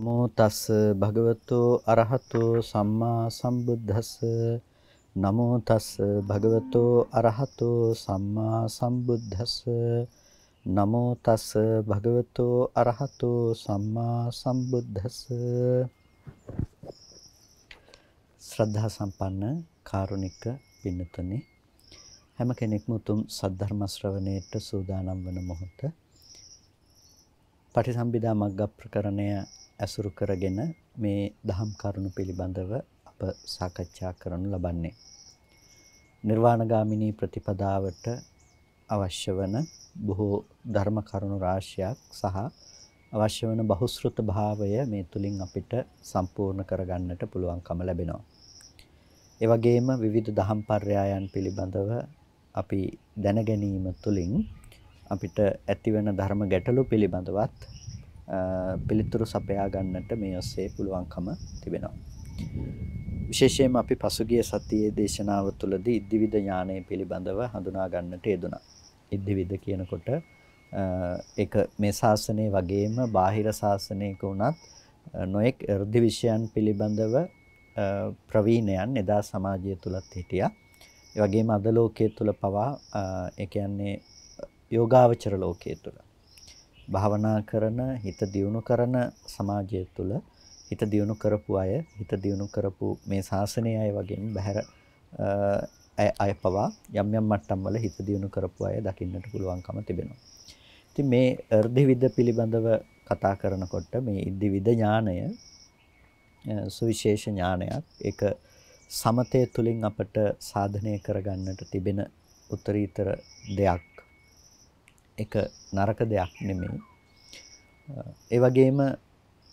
නමෝ තස් භගවතු අරහතු සම්මා සම්බුද්දස්ස නමෝ තස් භගවතු අරහතු සම්මා සම්බුද්දස්ස නමෝ තස් භගවතු අරහතු සම්මා සම්බුද්දස්ස ශ්‍රද්ධා සම්පන්න කාරුණික පින්නතනේ හැම කෙනෙක්ම උතුම් සද්ධර්ම ශ්‍රවණයට සූදානම් වන මොහොත පටිසම්භිදා මග්ග ප්‍රකරණය ඇසුරු කරගෙන මේ දහම් කරුණු පිළිබඳව අප සාකච්ඡා කරනු ලබන්නේ. නිර්වාණගාමිනී ප්‍රතිපදාවට අවශ්‍ය වන බොහෝ ධර්ම කරුණු රාශියක් සහ අවශ්‍ය වන බහුශෘත භාවය මේ තුලින් අපිට සම්පූර්ණ කරගන්නට පුළුවන්කම ලැබෙනවා. ඒ වගේම විවිධ දහම් පර්යායන් පිළිබඳව අපි දැන ගැනීම තුලින් අපිට ඇතිවන ධර්ම ගැටලු පිළිබඳවත් පිළිතුරු සපයා ගන්නට මේ ඔස්සේ පුළුවන්කම තිබෙනවා. විශේෂයෙන්ම අපි පසුගිය සතියේ දේශනාව තුළදී ඉද්දිවිද ඥානය පිළිබඳව හඳුනා ගන්නට යෙදුණා. ඉද්දිවිද කියනකොට ඒක මේ ශාසනය වගේම බාහිර ශාසනයක වුණත් නොඑක් ඍද්ධි විෂයන් පිළිබඳව ප්‍රවීණයන් එදා සමාජය තුලත් හිටියා. ඒ වගේම අද ලෝකයේ තුල පවා ඒ කියන්නේ යෝගාවචර ලෝකයේ තුල භාවනා කරන හිත දියුණු කරන සමාජය තුළ හිත දියුණු කරපු අය හිත දියුණු කරපු මේ ශාසනය අය වගේම බහැර අය පවා යම් යම් මට්ටම් වල හිත දියුණු කරපු අය දකින්නට පුළුවන්කම තිබෙනවා. ඉතින් මේ irdiviද පිළිබඳව කතා කරනකොට මේ ඉද්දිවිද ඥානය සුවිශේෂ ඥානයක්. ඒක සමතය තුලින් අපට සාධනය කරගන්නට තිබෙන උත්තරීතර දෙයක් එක නරක දෙයක් නෙමෙයි. ඒ වගේම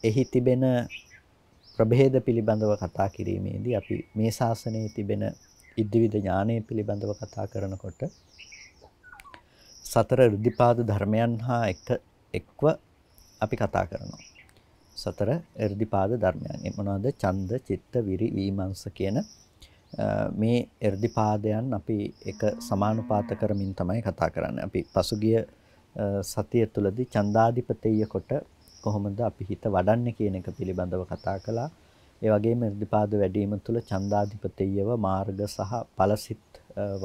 එහි තිබෙන ප්‍රභේද පිළිබඳව කතා කිරීමේදී අපි මේ ශාසනයේ තිබෙන ඉද්දිවිද ඥානය පිළිබඳව කතා කරනකොට සතර ඍද්ධිපාද ධර්මයන් හා එක එක්ව අපි කතා කරනවා. සතර ඍද්ධිපාද ධර්මයන්. ඒ මොනවද? ඡන්ද, චිත්ත, විරි, වීමංස කියන මේ එර්දිපාදයන් අපි එක සමානුපාත කරමින් තමයි කතා කරන්නේ. අපි පසුගිය සතිය තුළදී ඡන්දාධිපතෙය කොට කොහොමද අපි හිත වඩන්නේ කියන එක පිළිබඳව කතා කළා. ඒ වගේම ඉර්ධිපාද වැඩිම තුළ ඡන්දාධිපතෙයව මාර්ග සහ ඵලසිට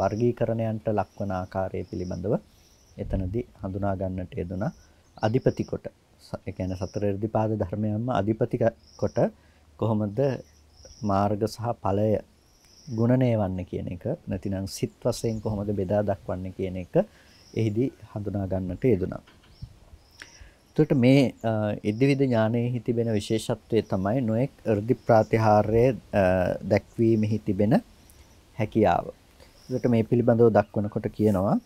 වර්ගීකරණයන්ට ලක්වන ආකාරය පිළිබඳව එතනදී හඳුනා ගන්නට යෙදුනා. අධිපති කොට ඒ කියන්නේ සතර ඉර්ධිපාද ධර්මයන්ම අධිපති කොට කොහොමද මාර්ග සහ ඵලය ගුණණය වන්නේ කියන එක නැතිනම් සිත් වශයෙන් කොහොමද බෙදා දක්වන්නේ කියන එක එහිදී හඳුනා ගන්නට යෙදුණා. එතකොට මේ ඉද්දිවිද ඥානයේ තිබෙන විශේෂත්වය තමයි නොඑක් ඍද්ධි ප්‍රාතිහාර්යය දැක්වීමෙහි තිබෙන හැකියාව. එතකොට මේ පිළිබඳව දක්වනකොට කියනවා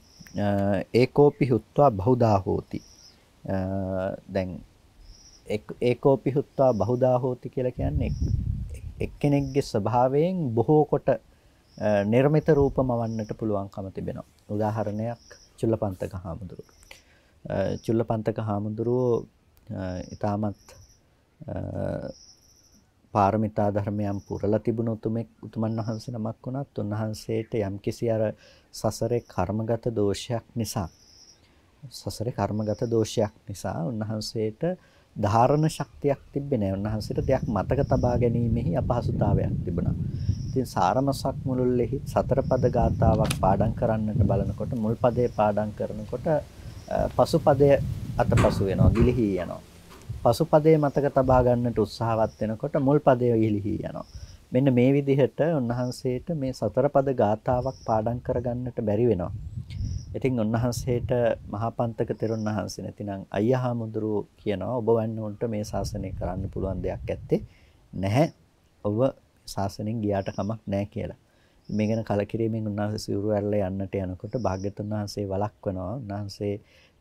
ඒකෝපි හුත්වා බහුදා හෝති. දැන් ඒකෝපි හුත්වා බහුදා හෝති කියලා කියන්නේ එක්කෙනෙක්ගේ ස්වභාවයෙන් බොහෝ කොට නිර්මිත රූපමවන්නට පුළුවන්කම තිබෙනවා. උදාහරණයක් චුල්ලපන්තක හාමුදුරුව. චුල්ලපන්තක හාමුදුරුවෝ ඉතාමත් පාරමිතා ධර්මයන් පුරලා තිබුණු උතුමෙක් උතුමන් වහන්සේ නමක් වුණත් උන්වහන්සේට යම්කිසි අර සසරේ කර්මගත දෝෂයක් නිසා සසරේ කර්මගත දෝෂයක් නිසා උන්වහන්සේට ධාරණ ශක්තියක් තිබ්බේ නැහැ. උන්වහන්සේට දෙයක් මතක තබා ගැනීමෙහි අපහසුතාවයක් තිබුණා. ඉතින් සාරමසක් මුළුල්ලෙහි සතර පද ගාතාවක් පාඩම් කරන්නට බලනකොට මුල් පදේ පාඩම් කරනකොට පසු පදය අතපසු වෙනවා, ගිලිහි යනවා. පසු පදේ මතක තබා ගන්නට උත්සාහවත් වෙනකොට මුල් පදය ගිලිහි යනවා. මෙන්න මේ විදිහට උන්වහන්සේට මේ සතර පද ගාතාවක් පාඩම් කරගන්නට බැරි වෙනවා. ඉතින් උන්වහන්සේට මහාපන්තක තෙරුන් වහන්සේ නැතිනම් අයහාමුදුරු කියනවා ඔබ වන්නොන්ට මේ ශාසනය කරන්න පුළුවන් දෙයක් ඇත්තේ නැහැ. ඔබ ශාසනයෙන් ගියාට කමක් නැහැ කියලා. මේ ගැන කලකිරීමෙන් උන්වහන්සේ සිවුරු ඇරලා යන්නට යනකොට භාග්‍යතුන් වහන්සේ වළක්වනවා. උන්වහන්සේ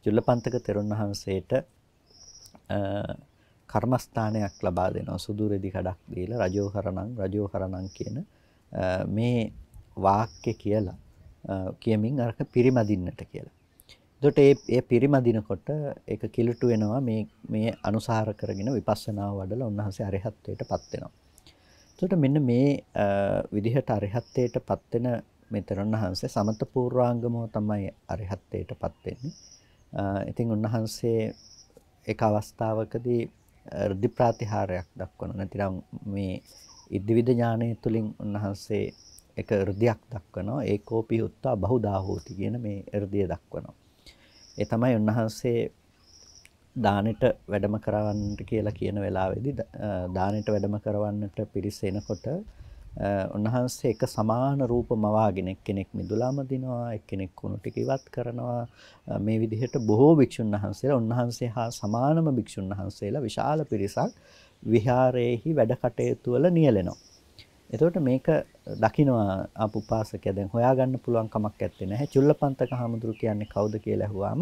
ජුල්ලපන්තක තෙරුන් වහන්සේට කර්මස්ථානයක් ලබා දෙනවා. සුදුරෙදි කඩක් දීලා රජෝහරණං රජෝහරණං කියන මේ වාක්‍ය කියලා කියමින් අරක පිරිමදින්නට කියලා. එතකොට ඒ ඒ පිරිමදිනකොට ඒක කිලුටු වෙනවා මේ මේ අනුසාර කරගෙන විපස්සනාව වඩලා උන්වහන්සේ අරහත්ත්වයටපත් වෙනවා. එතකොට මෙන්න මේ විදිහට අරහත්ත්වයටපත් වෙන මෙතන උන්වහන්සේ සමත පූර්වාංගමෝ තමයි අරහත්ත්වයටපත් වෙන්නේ. ඉතින් උන්වහන්සේ එක අවස්ථාවකදී ඍද්ධි ප්‍රාතිහාරයක් දක්වනවා. නැතිනම් මේ ඉද්දිවිද ඥානය තුලින් උන්වහන්සේ එක ඍදයක් දක්වනවා ඒකෝපි උත්තා බහුදා හෝති කියන මේ ඍදය දක්වනවා. ඒ තමයි උන්වහන්සේ දානෙට වැඩම කරවන්නට කියලා කියන වෙලාවේදී දානෙට වැඩම කරවන්නට පිරිස එනකොට උන්වහන්සේ එක සමාන රූප මවාගෙන එක්කෙනෙක් මිදුලාම දිනවා එක්කෙනෙක් කුණු ටික ඉවත් කරනවා මේ විදිහට බොහෝ භික්ෂුන් වහන්සේලා උන්වහන්සේ හා සමානම භික්ෂුන් වහන්සේලා විශාල පිරිසක් විහාරයේහි වැඩ කටයුතු වල නියැලෙනවා එතකොට මේක දකිනවා අපුපාසකයා දැන් හොයාගන්න පුළුවන් කමක් නැත්තේ නැහැ. චුල්ලපන්තක හාමුදුරු කියන්නේ කවුද කියලා ඇහුවාම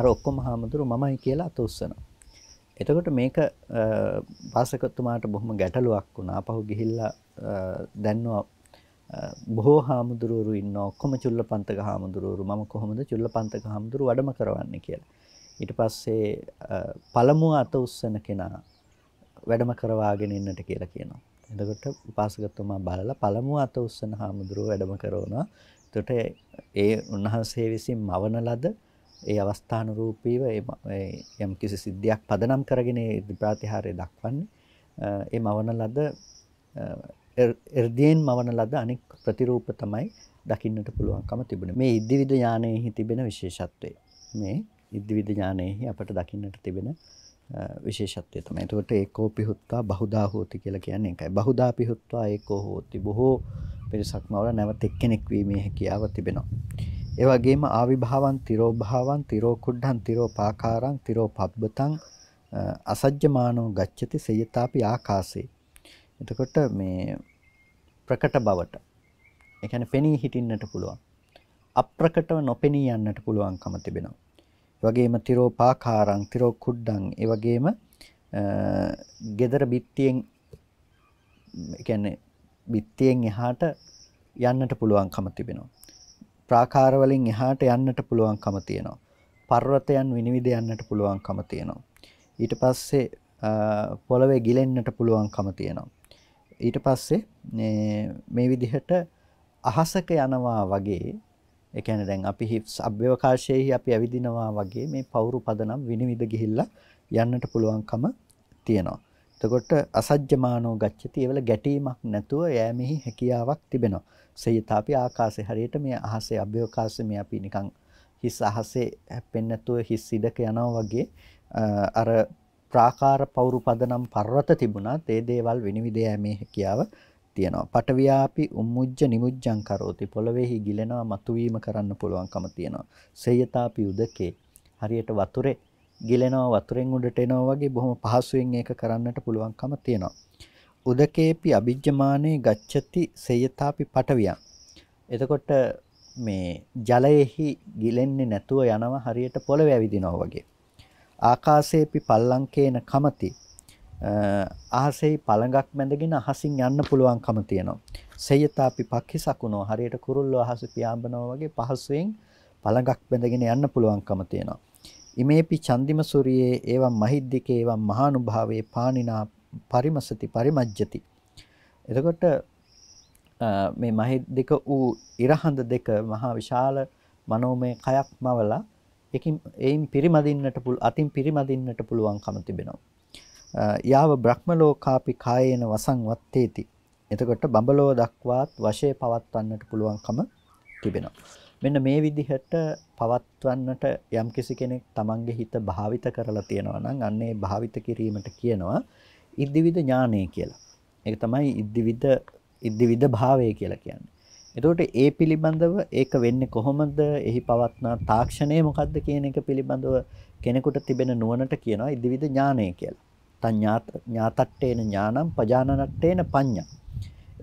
අර ඔක්කොම හාමුදුරු මමයි කියලා අත උස්සනවා. එතකොට මේක පාසකතුමාට බොහොම ගැටලුවක් වුණා. පහු ගිහිල්ලා දැන්නවා බොහෝ හාමුදුරුවරු ඉන්න ඔක්කොම චුල්ලපන්තක හාමුදුරුවරු මම කොහොමද චුල්ලපන්තක හාමුදුරු වැඩම කරවන්නේ කියලා. ඊට පස්සේ පළමුව අත උස්සන කෙනා වැඩම කරවාගෙන ඉන්නට කියලා කියනවා. එතකොට උපාසකතුමා බලලා පළමුව අත උස්සන හාමුදුරුව වැඩම කරනවා. එතකොට ඒ උන්වහන්සේ විසින් මවන ලද ඒ අවස්ථානුරූපීව යම් කිසි සිද්ධියක් පදනම් කරගෙන ප්‍රතිහාරය දක්වන්නේ ඒ මවන ලද එර්දීන් මවන ලද අනෙක් ප්‍රතිරූප තමයි දකින්නට පුළුවන්කම තිබුණේ මේ ඉද්දිවිද ඥානයේහි තිබෙන විශේෂත්වය මේ ඉද්දිවිද ඥානයේහි අපට දකින්නට තිබෙන විශේෂත්වය තමයි. එතකොට ඒකෝ පිහුත්වා බහුදා හෝති කියලා කියන්නේ ඒකයි. බහුදා පිහුත්වා ඒකෝ හෝති. බොහෝ පිරිසක් මවල නැවත එක්කෙනෙක් වීමේ හැකියාව තිබෙනවා. ඒ වගේම ආවිභාවන්, තිරෝභාවන්, තිරෝ කුඩ්ඩන්, තිරෝ පාකාරං, තිරෝ පබ්බතං අසජ්ජමානෝ ගච්ඡති සයතාපි ආකාසේ. එතකොට මේ ප්‍රකට බවට ඒ කියන්නේ පෙනී හිටින්නට පුළුවන්. අප්‍රකටව නොපෙනී යන්නට පුළුවන්කම තිබෙනවා. වගේම තිරෝ පාකාරං තිරෝ කුඩ්ඩං ඒ වගේම gedara bittiyen කියන්නේ bittiyen එහාට යන්නට පුළුවන්කම තිබෙනවා. ප්‍රාකාර වලින් එහාට යන්නට පුළුවන්කම තියෙනවා. පර්වතයන් විනිවිද යන්නට පුළුවන්කම තියෙනවා. ඊට පස්සේ පොළවේ ගිලෙන්නට පුළුවන්කම තියෙනවා. ඊට පස්සේ මේ විදිහට අහසක යනවා වගේ ඒ කියන්නේ දැන් අපි හිප්ස් අභ්‍යවකාශයේහි අපි ඇවිදිනවා වගේ මේ පවුරු පදනම් විනිවිද ගිහිල්ලා යන්නට පුළුවන්කම තියෙනවා. එතකොට අසජ්ජමානෝ ගච්ඡති ඒවල ගැටීමක් නැතුව යෑමෙහි හැකියාවක් තිබෙනවා. සිතාපි ආකාශේ හරියට මේ අහසේ අභ්‍යවකාශයේ මේ අපි නිකන් හිස් අහසේ හැප්පෙන්නේ නැතුව හිස් ඉඩක යනවා වගේ අර ප්‍රාකාර පවුරු පදනම් පර්වත තිබුණා. ඒ දේවල් විනිවිද යෑමේ හැකියාව තියෙනවා. පටවියාපි උම්මුජ්ජ නිමුජ්ජං කරෝති. පොළවේහි ගිලෙනවා මතුවීම කරන්න පුළුවන්කම තියෙනවා. සේයතාපි උදකේ. හරියට වතුරේ ගිලෙනවා වතුරෙන් උඩට එනවා වගේ බොහොම පහසුවෙන් ඒක කරන්නට පුළුවන්කම තියෙනවා. උදකේපි අභිජ්ජමානේ ගච්ඡති සේයතාපි පටවියං. එතකොට මේ ජලයේහි ගිලෙන්නේ නැතුව යනවා හරියට පොළවේ ඇවිදිනවා වගේ. ආකාශේපි පල්ලංකේන කමති අහසෙහි පළඟක් මැඳගෙන අහසින් යන්න පුළුවන්කම තියෙනවා. සේයතාපි පක්ඛි සකුණෝ හරියට කුරුල්ලෝ අහස පියාඹනවා වගේ පහසුවෙන් පළඟක් බැඳගෙන යන්න පුළුවන්කම තියෙනවා. ඉමේපි චන්දිම සූරියේ ඒවම් මහිද්దికේ ඒවම් මහානුභාවේ පානිනා පරිමසති පරිමජ්ජති. එතකොට මේ මහිද්దిక ඌ ඉරහඳ දෙක මහා විශාල මනෝමය කයක් මවලා එකින් එයින් පිරිමදින්නට අතින් පිරිමදින්නට පුළුවන්කම තිබෙනවා. යාව බ්‍රහ්මලෝකාපි කායේන වසං වත්තේති. එතකොට බඹලෝ දක්වාත් වශයේ පවත්වන්නට පුළුවන්කම තිබෙනවා. මෙන්න මේ විදිහට පවත්වන්නට යම්කිසි කෙනෙක් තමන්ගේ හිත භාවිත කරලා තියෙනවා නම් අන්නේ භාවිත කිරීමට කියනවා ඉද්දිවිද ඥානය කියලා. ඒක තමයි ඉද්දිවිද ඉද්දිවිද භාවය කියලා කියන්නේ. එතකොට ඒ පිළිබඳව ඒක වෙන්නේ කොහොමද? එහි පවත්නා තාක්ෂණය මොකද්ද කියන එක පිළිබඳව කෙනෙකුට තිබෙන නුවණට කියනවා ඉදිවිද ඥානය කියලා. ඥාත ඥාතට්ඨේන ඥානං පජානනට්ඨේන පඤ්ඤා.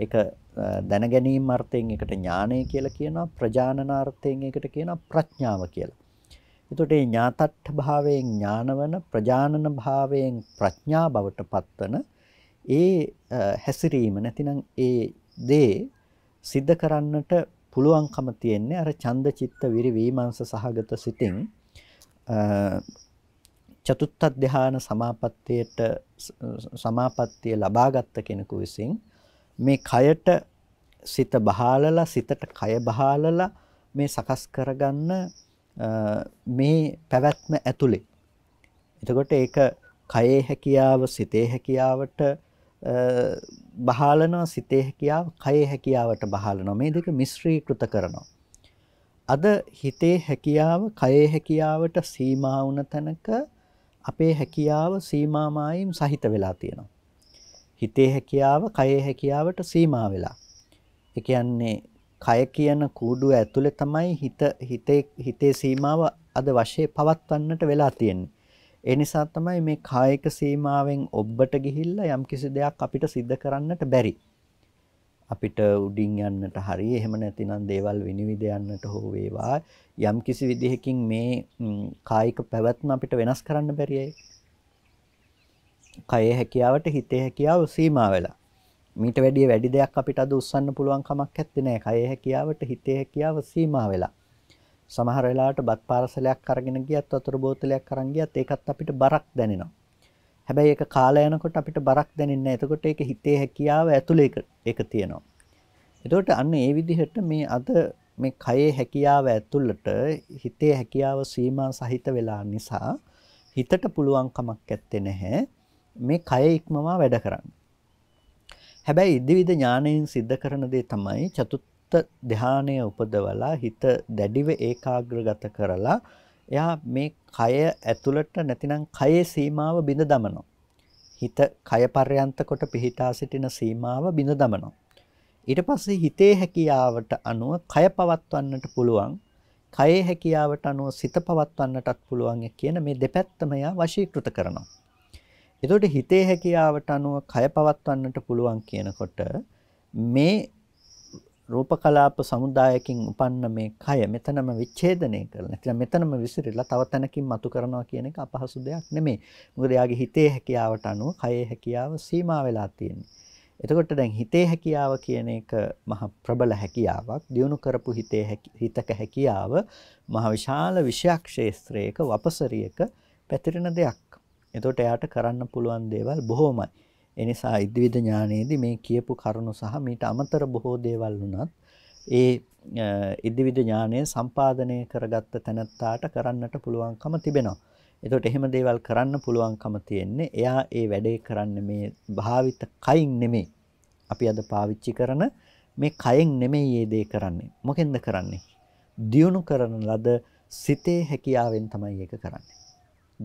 ඒක දැන ගැනීම අර්ථයෙන් එකට ඥානය කියලා කියනවා ප්‍රජානන අර්ථයෙන් එකට කියනවා ප්‍රඥාව කියලා. එතකොට මේ ඥාතට්ඨ භාවයෙන් ඥානවන ප්‍රජානන භාවයෙන් ප්‍රඥා බවට පත්වන ඒ හැසිරීම නැතිනම් ඒ දේ සිද්ධ කරන්නට පුළුවන්කම තියෙන්නේ අර ඡන්ද චිත්ත විරිවිමංශ සහගත සිතින් චතුත්ථ ධ්‍යාන සමාපත්තියට සමාපත්තිය ලබාගත් කෙනෙකු විසින් මේ කයට සිත බහාලලා සිතට කය බහාලලා මේ සකස් කරගන්න මේ පැවැත්ම ඇතුලේ. එතකොට ඒක කයේ හැකියාව සිතේ හැකියාවට බහාලනවා සිතේ හැකියාව කයේ හැකියාවට බහාලනවා මේ දෙක මිශ්‍රීකృత කරනවා. අද හිතේ හැකියාව කයේ හැකියාවට සීමා වුණ තැනක අපේ හැකියාව සීමාමායින් සහිත වෙලා තියෙනවා. හිතේ හැකියාව කයේ හැකියාවට සීමා වෙලා. ඒ කියන්නේ කය කියන කූඩුව ඇතුලේ තමයි හිත හිතේ හිතේ සීමාව අද වශයේ පවත්වන්නට වෙලා තියෙන්නේ. ඒ නිසා තමයි මේ කායික සීමාවෙන් ඔබට ගිහිල්ලා යම්කිසි දෙයක් අපිට සිද්ධ කරන්නට බැරි. අපිට උඩින් යන්නට හරි එහෙම නැතිනම් දේවල් විනිවිද යන්නට හෝ වේවා යම් කිසි විදිහකින් මේ කායික පැවැත්ම අපිට වෙනස් කරන්න බැරියයි. කයේ හැකියාවට හිතේ හැකියාව සීමා වෙලා. මීට වැඩිය වැඩි දෙයක් අපිට අද උස්සන්න පුළුවන් කමක් නැත්තේ නෑ. කයේ හැකියාවට හිතේ හැකියාව සීමා වෙලා. සමහර වෙලාවට බත් පාරසලයක් අරගෙන ගියත් වතුර බෝතලයක් අරන් ගියත් ඒකත් අපිට බරක් දැනෙනවා. හැබැයි ඒක කාලා යනකොට අපිට බරක් දැනෙන්නේ නැහැ. එතකොට ඒක හිතේ හැකියාව ඇතුලේ ඒක තියෙනවා. එතකොට අන්න ඒ විදිහට මේ අද මේ කයේ හැකියාව ඇතුළට හිතේ හැකියාව සීමා සහිත වෙලා නිසා හිතට පුළුවන් කමක් ඇත්තේ නැහැ මේ කය ඉක්මවා වැඩ කරන්න. හැබැයි ඉදිවිද ඥාණයෙන් සිද්ධ කරන දේ තමයි චතුත්ත ධානය උපදවලා හිත දැඩිව ඒකාග්‍රගත කරලා එයා මේ කය ඇතුළට නැතිනම් කයේ සීමාව බිඳ දමනවා. හිත කය පර්යන්ත කොට පිහිටා සිටින සීමාව බිඳ දමනවා. ඊට පස්සේ හිතේ හැකියාවට අනුව කය පවත්වන්නට පුළුවන්. කයේ හැකියාවට අනුව සිත පවත්වන්නටත් පුළුවන් කියන මේ දෙපැත්තම එයා වශීකృత කරනවා. එතකොට හිතේ හැකියාවට අනුව කය පවත්වන්නට පුළුවන් කියනකොට මේ රූපකලාප සමුදායකින් උපන්න මේ කය මෙතනම විච්ඡේදනය කරන. එතන මෙතනම විසිරලා තව තැනකින් මතු කරනවා කියන එක අපහසු දෙයක් නෙමෙයි. මොකද යාගේ හිතේ හැකියාවට අනුව කයේ හැකියාව සීමා වෙලා තියෙන්නේ. එතකොට දැන් හිතේ හැකියාව කියන එක මහ ප්‍රබල හැකියාවක්. දියුණු කරපු හිතේ හිතක හැකියාව මහ විශාල විෂයක්ෂේත්‍රයක වපසරියක පැතිරෙන දෙයක්. එතකොට එයාට කරන්න පුළුවන් දේවල් බොහෝමයි. එනිසා ඉද්විද ඥානයේදී මේ කියපු කරුණු සහ මීට අමතර බොහෝ දේවල් වුණත් ඒ ඉද්විද ඥානය සම්පාදනය කරගත්ත තැනත්තාට කරන්නට පුළුවන්කම තිබෙනවා. එතකොට එහෙම දේවල් කරන්න පුළුවන්කම තියෙන්නේ එයා ඒ වැඩේ කරන්න මේ භාවිත කයින් නෙමෙයි. අපි අද පාවිච්චි කරන මේ කයෙන් නෙමෙයි මේ දේ කරන්නේ. මොකෙන්ද කරන්නේ? දියුණු කරන ලද සිතේ හැකියාවෙන් තමයි ඒක කරන්නේ.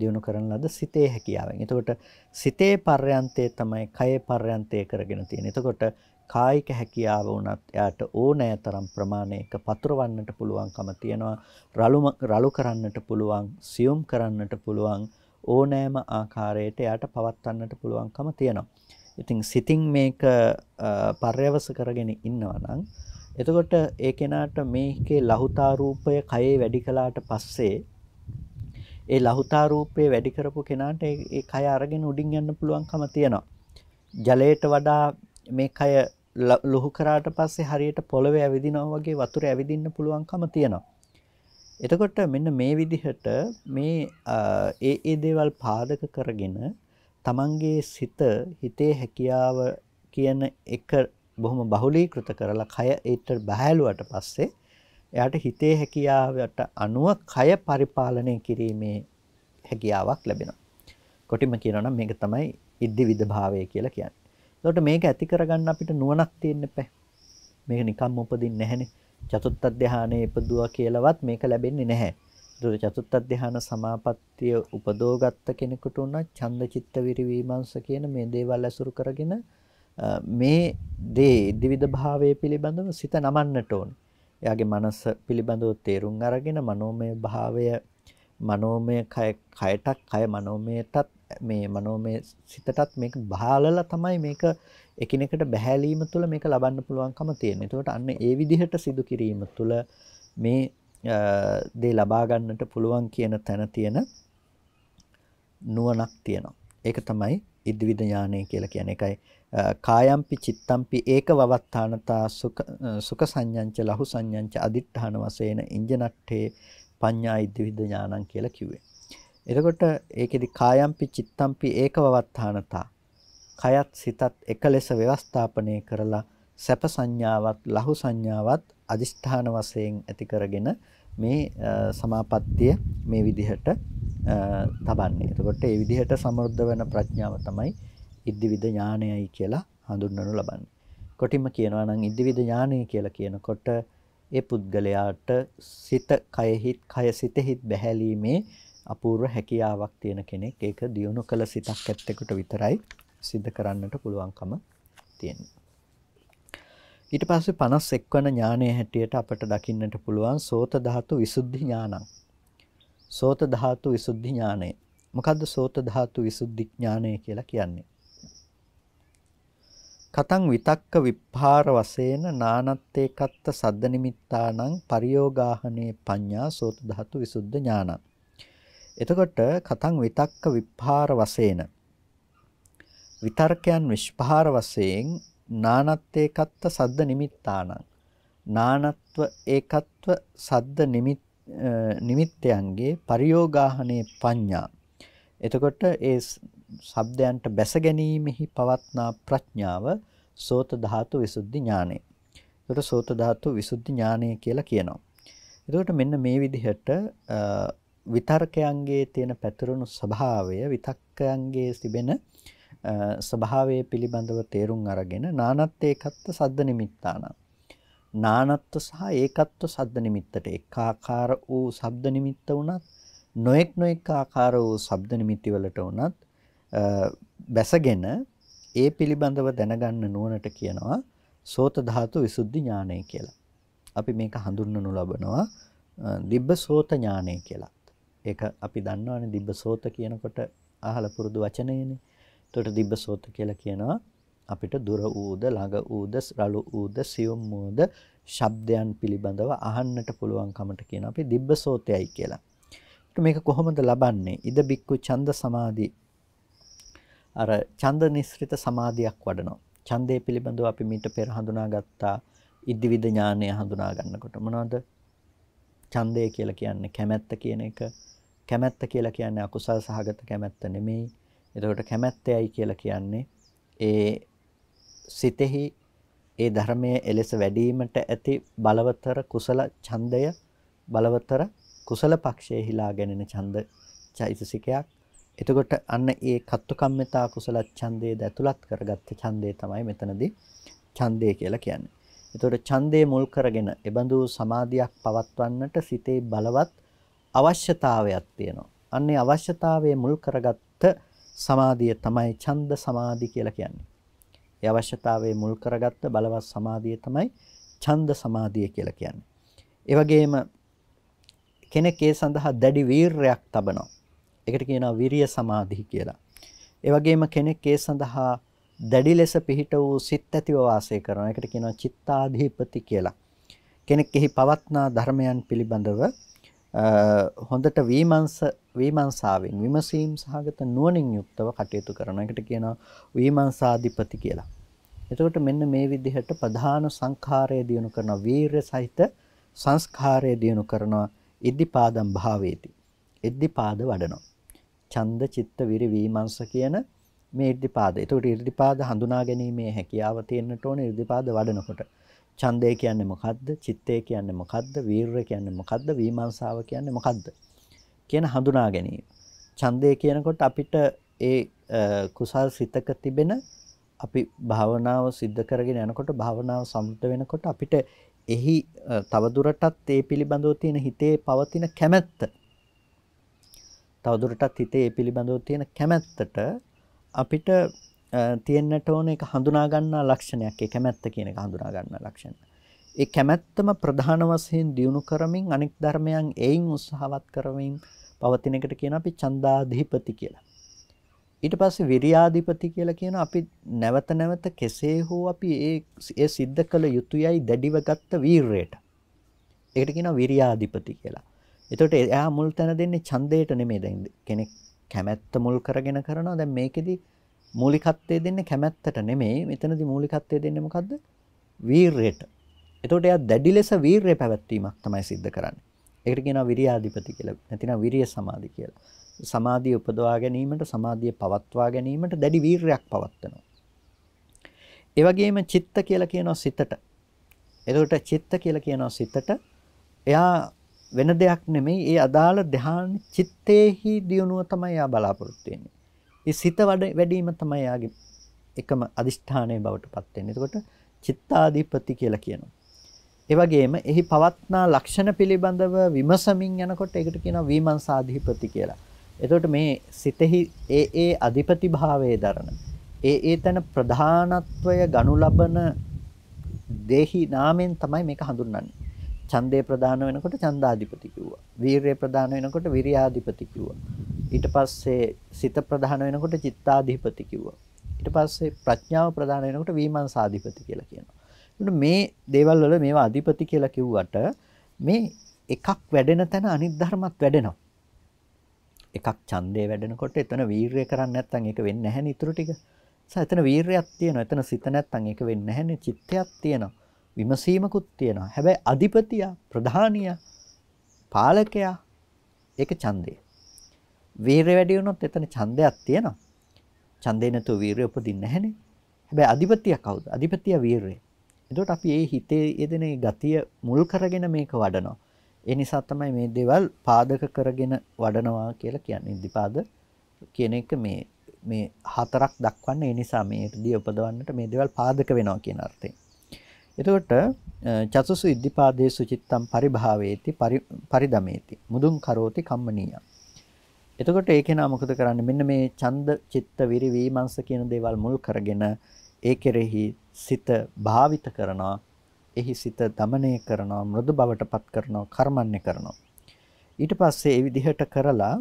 දියුණු කරන ලද සිතේ හැකියාවෙන්. එතකොට සිතේ පර්යන්තය තමයි කයේ පර්යන්තය කරගෙන තියෙන්නේ. එතකොට කායික හැකියාව වුණත් එයාට ඕනෑ තරම් ප්‍රමාණයක පතුරවන්නට පුළුවන්කම තියෙනවා. රළු රළු කරන්නට පුළුවන්, සියුම් කරන්නට පුළුවන් ඕනෑම ආකාරයට එයාට පවත්වන්නට පුළුවන්කම තියෙනවා. ඉතින් සිතින් මේක පර්යවස කරගෙන ඉන්නවා නම් එතකොට ඒ කෙනාට මේකේ ලහුතා රූපය කයේ වැඩි කළාට පස්සේ ඒ ලහුතා රූපේ වැඩි කරපු කෙනාට ඒ කය අරගෙන උඩින් යන්න පුළුවන්කම තියෙනවා. ජලයට වඩා මේ කය ලොහු කරාට පස්සේ හරියට පොළවේ ඇවිදිනවා වගේ වතුර ඇවිදින්න පුළුවන්කම තියෙනවා. එතකොට මෙන්න මේ විදිහට මේ ඒ ඒ දේවල් පාදක කරගෙන තමන්ගේ සිත හිතේ හැකියාව කියන එක බොහොම බහුලීකృత කරලා කය ඒට බහැලුවට පස්සේ එයාට හිතේ හැකියාවට අනුව කය පරිපාලනය කිරීමේ හැකියාවක් ලැබෙනවා. කොටිම කියනවා මේක තමයි ඉද්ධිවිද භාවය කියලා කියන්නේ. එතකොට මේක ඇති කරගන්න අපිට නුවණක් තියෙන්න බෑ. මේක නිකම්ම උපදින්නේ නැහනේ. චතුත්ත් ධානයේ ඉපදුවා කියලාවත් මේක ලැබෙන්නේ නැහැ. ඒතකොට චතුත්ත් ධාන සමාපත්තිය උපදෝගත්ත කෙනෙකුට උනා ඡන්දචිත්ත විරිවිමංශ කියන මේ දේවල් ඇසුරු කරගෙන මේ දේ ද්විවිධ භාවයේ පිළිබඳව සිත නමන්නට ඕනේ. එයාගේ මනස පිළිබඳව තේරුම් අරගෙන මනෝමය භාවය මනෝමය කය කයටත් කය මනෝමයටත් මේ මනෝමය සිතටත් මේක බහලලා තමයි මේක එකිනෙකට බැහැලීම තුළ මේක ලබන්න පුළුවන්කම තියෙන. ඒකට අන්න ඒ විදිහට සිදු කිරීම තුළ මේ දේ ලබා ගන්නට පුළුවන් කියන තැන තියෙන නුවණක් තියෙනවා. ඒක තමයි ඉද්විද ඥානය කියලා කියන එකයි කායම්පි චිත්තම්පි ඒක වවත්තානතා සුඛ සුඛ සංඥාංච ලහු සංඥාංච අදිඨාන වශයෙන් ඉංජනට්ඨේ පඤ්ඤා ඉද්විද ඥානං කියලා කිව්වේ. එතකොට ඒකෙදි කායම්පි චිත්තම්පි ඒක වවත්තානතා කයත් සිතත් එක ලෙස ව්‍යවස්ථාපනය කරලා සැප සංඥාවත් ලහු සංඥාවත් අදිෂ්ඨාන වශයෙන් ඇති කරගෙන මේ සමාපත්තිය මේ විදිහට තබන්නේ. එතකොට ඒ විදිහට සමෘද්ධ වෙන ප්‍රඥාව තමයි ඉද්ධිවිද ඥානයයි කියලා හඳුන්වනු ලබන්නේ. කොටිම කියනවා නම් ඉද්ධිවිද ඥානය කියලා කියනකොට ඒ පුද්ගලයාට සිත කයෙහිත් කය සිතෙහිත් බැහැලීමේ අපූර්ව හැකියාවක් තියෙන කෙනෙක්. ඒක දියුණු කළ සිතක් ඇත්තෙකුට විතරයි සිද්ධ කරන්නට පුළුවන්කම තියෙන්නේ. ඊට පස්සේ 51 වන ඥානයේ හැටියට අපට දකින්නට පුළුවන් සෝත ධාතු විසුද්ධි ඥානං. සෝත ධාතු විසුද්ධි ඥානය. මොකද්ද සෝත ධාතු විසුද්ධි ඥානය කියලා කියන්නේ? කතං විතක්ක විප්පාර වශයෙන් නානත්තේ කත්ත සද්ද නිමිත්තානං පරියෝගාහනේ පඤ්ඤා සෝත ධාතු විසුද්ධ ඥානං. එතකොට කතං විතක්ක විප්පාර වශයෙන් විතර්කයන් විස්පාර වශයෙන් නානත්තේ කත්ත සද්ද නිමිත්තානං නානත්ව ඒකත්ව සද්ද නිමිත්ත නිමිත්තයන්ගේ පරියෝගාහනේ පඤ්ඤා. එතකොට ඒ ශබ්දයන්ට බැස ගැනීමෙහි පවත්නා ප්‍රඥාව සෝත ධාතු විසුද්ධි ඥානය. එතකොට සෝත ධාතු විසුද්ධි ඥානය කියලා කියනවා. එතකොට මෙන්න මේ විදිහට විතර්කයන්ගේ තියෙන පැතුරුණු ස්වභාවය විතක්කයන්ගේ තිබෙන ස්වභාවය පිළිබඳව තේරුම් අරගෙන නානත් ඒකත් සද්ද නිමිත්තානම් නානත්ව සහ ඒකත්ව සද්ද නිමිත්තට එකාකාර වූ ශබ්ද නිමිත්ත වුණත් නොඑක් නොඑක් ආකාර වූ ශබ්ද නිමිති වලට වුණත් බැසගෙන ඒ පිළිබඳව දැනගන්න නුවණට කියනවා සෝත ධාතු විසුද්ධි ඥානය කියලා. අපි මේක හඳුන්වනු ලබනවා දිබ්බ සෝත ඥානය කියලා. ඒක අපි දන්නවනේ දිබ්බ සෝත කියනකොට අහලා පුරුදු වචනේනේ. එතකොට දිබ්බ සෝත කියලා කියනවා අපිට දුර ඌද ළඟ ඌද රළු ඌද සියුම් ඌද ශබ්දයන් පිළිබඳව අහන්නට පුළුවන්කමට කියන අපි දිබ්බසෝතයයි කියලා. මේක කොහොමද ලබන්නේ? ඉද බික්කු ඡන්ද සමාධි අර ඡන්ද නිස්ෘත සමාධියක් වඩනවා. ඡන්දය පිළිබඳව අපි මීට පෙර හඳුනාගත්තා ඉද්දිවිද ඥානය හඳුනා ගන්නකොට මොනවද? ඡන්දය කියලා කියන්නේ කැමැත්ත කියන එක. කැමැත්ත කියලා කියන්නේ අකුසල් සහගත කැමැත්ත නෙමෙයි. එතකොට කැමැත්තයි කියලා කියන්නේ ඒ සිතෙහි ඒ ධර්මයේ එලෙස වැඩිවීමට ඇති බලවතර කුසල ඡන්දය බලවතර කුසල පක්ෂයේ හිලා ගැනෙන ඡන්ද චෛතසිකයක්. එතකොට අන්න ඒ කත්තුකම්මිතා කුසල ඡන්දයේ දතුලත් කරගත්ත ඡන්දය තමයි මෙතනදී ඡන්දය කියලා කියන්නේ. එතකොට ඡන්දේ මුල් කරගෙන එබඳු සමාධියක් පවත්වන්නට සිතේ බලවත් අවශ්‍යතාවයක් තියෙනවා. අන්නේ අවශ්‍යතාවයේ මුල් කරගත්ත සමාධිය තමයි ඡන්ද සමාධි කියලා කියන්නේ. ඒ අවශ්‍යතාවයේ මුල් කරගත්ත බලවත් සමාධිය තමයි ඡන්ද සමාධිය කියලා කියන්නේ. ඒ වගේම කෙනෙක් ඒ සඳහා දැඩි වීරයක් තබනවා. ඒකට කියනවා විරිය සමාධි කියලා. ඒ වගේම කෙනෙක් ඒ සඳහා දැඩි ලෙස පිහිට වූ සිත් ඇතිව වාසය කරනවා. ඒකට කියනවා චිත්තාධිපති කියලා. කෙනෙක් එහි පවත්නා ධර්මයන් පිළිබඳව හොඳට වීමංස වීමංසාවෙන් විමසීම් සහගත නුවණින් යුක්තව කටයුතු කරන එකට කියනවා වීමංසාධිපති කියලා. එතකොට මෙන්න මේ විදිහට ප්‍රධාන සංඛාරය දිනු කරන වීරය සහිත සංස්කාරය දිනු කරනවා ඉද්ධිපාදම් භාවේති. ඉද්ධිපාද වඩනවා. ඡන්ද චිත්ත විරි වීමංස කියන මේ ඉර්ධිපාද. ඒකට ඉර්ධිපාද හඳුනා ගැනීමේ හැකියාව තියෙන්නට ඕනේ ඉර්ධිපාද වඩනකොට. ඡන්දය කියන්නේ මොකද්ද? චිත්තය කියන්නේ මොකද්ද? වීරය කියන්නේ මොකද්ද? විමර්ශාව කියන්නේ මොකද්ද? කියන හඳුනා ගැනීම. ඡන්දය කියනකොට අපිට ඒ කුසල් සිතක තිබෙන අපි භාවනාව સિદ્ધ කරගෙන යනකොට භාවනාව සම්පූර්ණ වෙනකොට අපිට එහි තවදුරටත් ඒ පිළිබඳව තියෙන හිතේ පවතින කැමැත්ත තවදුරටත් හිතේ ඒ පිළිබඳව තියෙන කැමැත්තට අපිට තියෙන්නට ඕන එක හඳුනා ගන්නා ලක්ෂණයක් ඒ කැමැත්ත කියන එක හඳුනා ගන්නා ලක්ෂණ. ඒ කැමැත්තම ප්‍රධාන වශයෙන් දියුණු කරමින් අනෙක් ධර්මයන් එයින් උත්සාහවත් කරමින් පවතින එකට කියන අපි ඡන්දාධිපති කියලා. ඊට පස්සේ විරියාධිපති කියලා කියන අපි නැවත නැවත කෙසේ හෝ අපි ඒ ඒ සිද්ධ කළ යුතුයයි දැඩිව ගත්ත වීරයට. ඒකට කියනවා විරියාධිපති කියලා. එතකොට එයා මුල් තැන දෙන්නේ ඡන්දයට නෙමෙයි දැන් කෙනෙක් කැමැත්ත මුල් කරගෙන කරනවා. දැන් මේකෙදී මූලිකත්වය දෙන්නේ කැමැත්තට නෙමෙයි. මෙතනදී මූලිකත්වය දෙන්නේ මොකද්ද? වීරයට. එතකොට එයා දැඩි ලෙස වීරය පැවැත්වීමක් තමයි සිද්ධ කරන්නේ. ඒකට කියනවා විරියාධිපති කියලා. නැතිනම් විරිය සමාධි කියලා. සමාධිය උපදවා ගැනීමට සමාධිය පවත්වා ගැනීමට දැඩි වීරයක් පවත්වනවා. ඒ වගේම චිත්ත කියලා කියනවා සිතට. එතකොට චිත්ත කියලා කියනවා සිතට. එයා වෙන දෙයක් නෙමෙයි ඒ අදාළ ධ්‍යාන චිත්තේහි දියුණුව තමයි යා බලාපොරොත්තු වෙන්නේ. ඒ සිත වඩ වැඩීම තමයි යාගේ එකම අදිෂ්ඨානය බවට පත් වෙන්නේ. එතකොට චිත්තාධිපති කියලා කියනවා. ඒ වගේම එහි පවත්නා ලක්ෂණ පිළිබඳව විමසමින් යනකොට ඒකට කියනවා විමර්ශාධිපති කියලා. එතකොට මේ සිතෙහි ඒ ඒ අධිපති භාවයේ දරන ඒ ඒ තන ප්‍රධානත්වය ගනු ලබන දෙහි නාමෙන් තමයි මේක හඳුන්වන්නේ. ඡන්දේ ප්‍රධාන වෙනකොට ඡන්දාධිපති කිව්වා. වීරය ප්‍රධාන වෙනකොට විරියාධිපති කිව්වා. ඊට පස්සේ සිත ප්‍රධාන වෙනකොට චිත්තාධිපති කිව්වා. ඊට පස්සේ ප්‍රඥාව ප්‍රධාන වෙනකොට වීමංසාධිපති කියලා කියනවා. එතකොට මේ දේවල් වල මේවා අධිපති කියලා කිව්වට මේ එකක් වැඩෙන තැන අනිත් ධර්මත් වැඩෙනවා. එකක් ඡන්දේ වැඩෙනකොට එතන වීරය කරන්නේ නැත්නම් ඒක වෙන්නේ නැහැ නේ ඊටු ටික. එතන වීරයක් තියෙනවා. එතන සිත නැත්නම් ඒක වෙන්නේ නැහැ නේ චිත්තයක් තියෙනවා. විමසීමකුත් තියෙනවා. හැබැයි අධිපතියා, ප්‍රධානියා, පාලකයා ඒක ඡන්දේ. වීරය වැඩි වුණොත් එතන ඡන්දයක් තියෙනවා. ඡන්දේ නැතුව වීරය උපදින්නේ නැහනේ. හැබැයි අධිපතියා කවුද? අධිපතියා වීරය. එතකොට අපි ඒ හිතේ යෙදෙන ගතිය මුල් කරගෙන මේක වඩනවා. ඒ නිසා තමයි මේ දේවල් පාදක කරගෙන වඩනවා කියලා කියන්නේ. ඉදිපාද කියන එක මේ මේ හතරක් දක්වන්නේ ඒ නිසා මේ ඍදී උපදවන්නට මේ දේවල් පාදක වෙනවා කියන අර්ථයෙන්. එතකොට චතුසු ඉද්ධිපාදේසු චිත්තම් පරිභාවේති පරිදමේති මුදුන් කරෝති කම්මනීයම්. එතකොට ඒකේ නා මොකද කරන්නේ? මෙන්න මේ ඡන්ද චිත්ත විරිවීමංශ කියන දේවල් මුල් කරගෙන ඒ කෙරෙහි සිත භාවිත කරනවා. එහි සිත দমনය කරනවා, මෘදු බවටපත් කරනවා, කර්මන්නේ කරනවා. ඊට පස්සේ ඒ විදිහට කරලා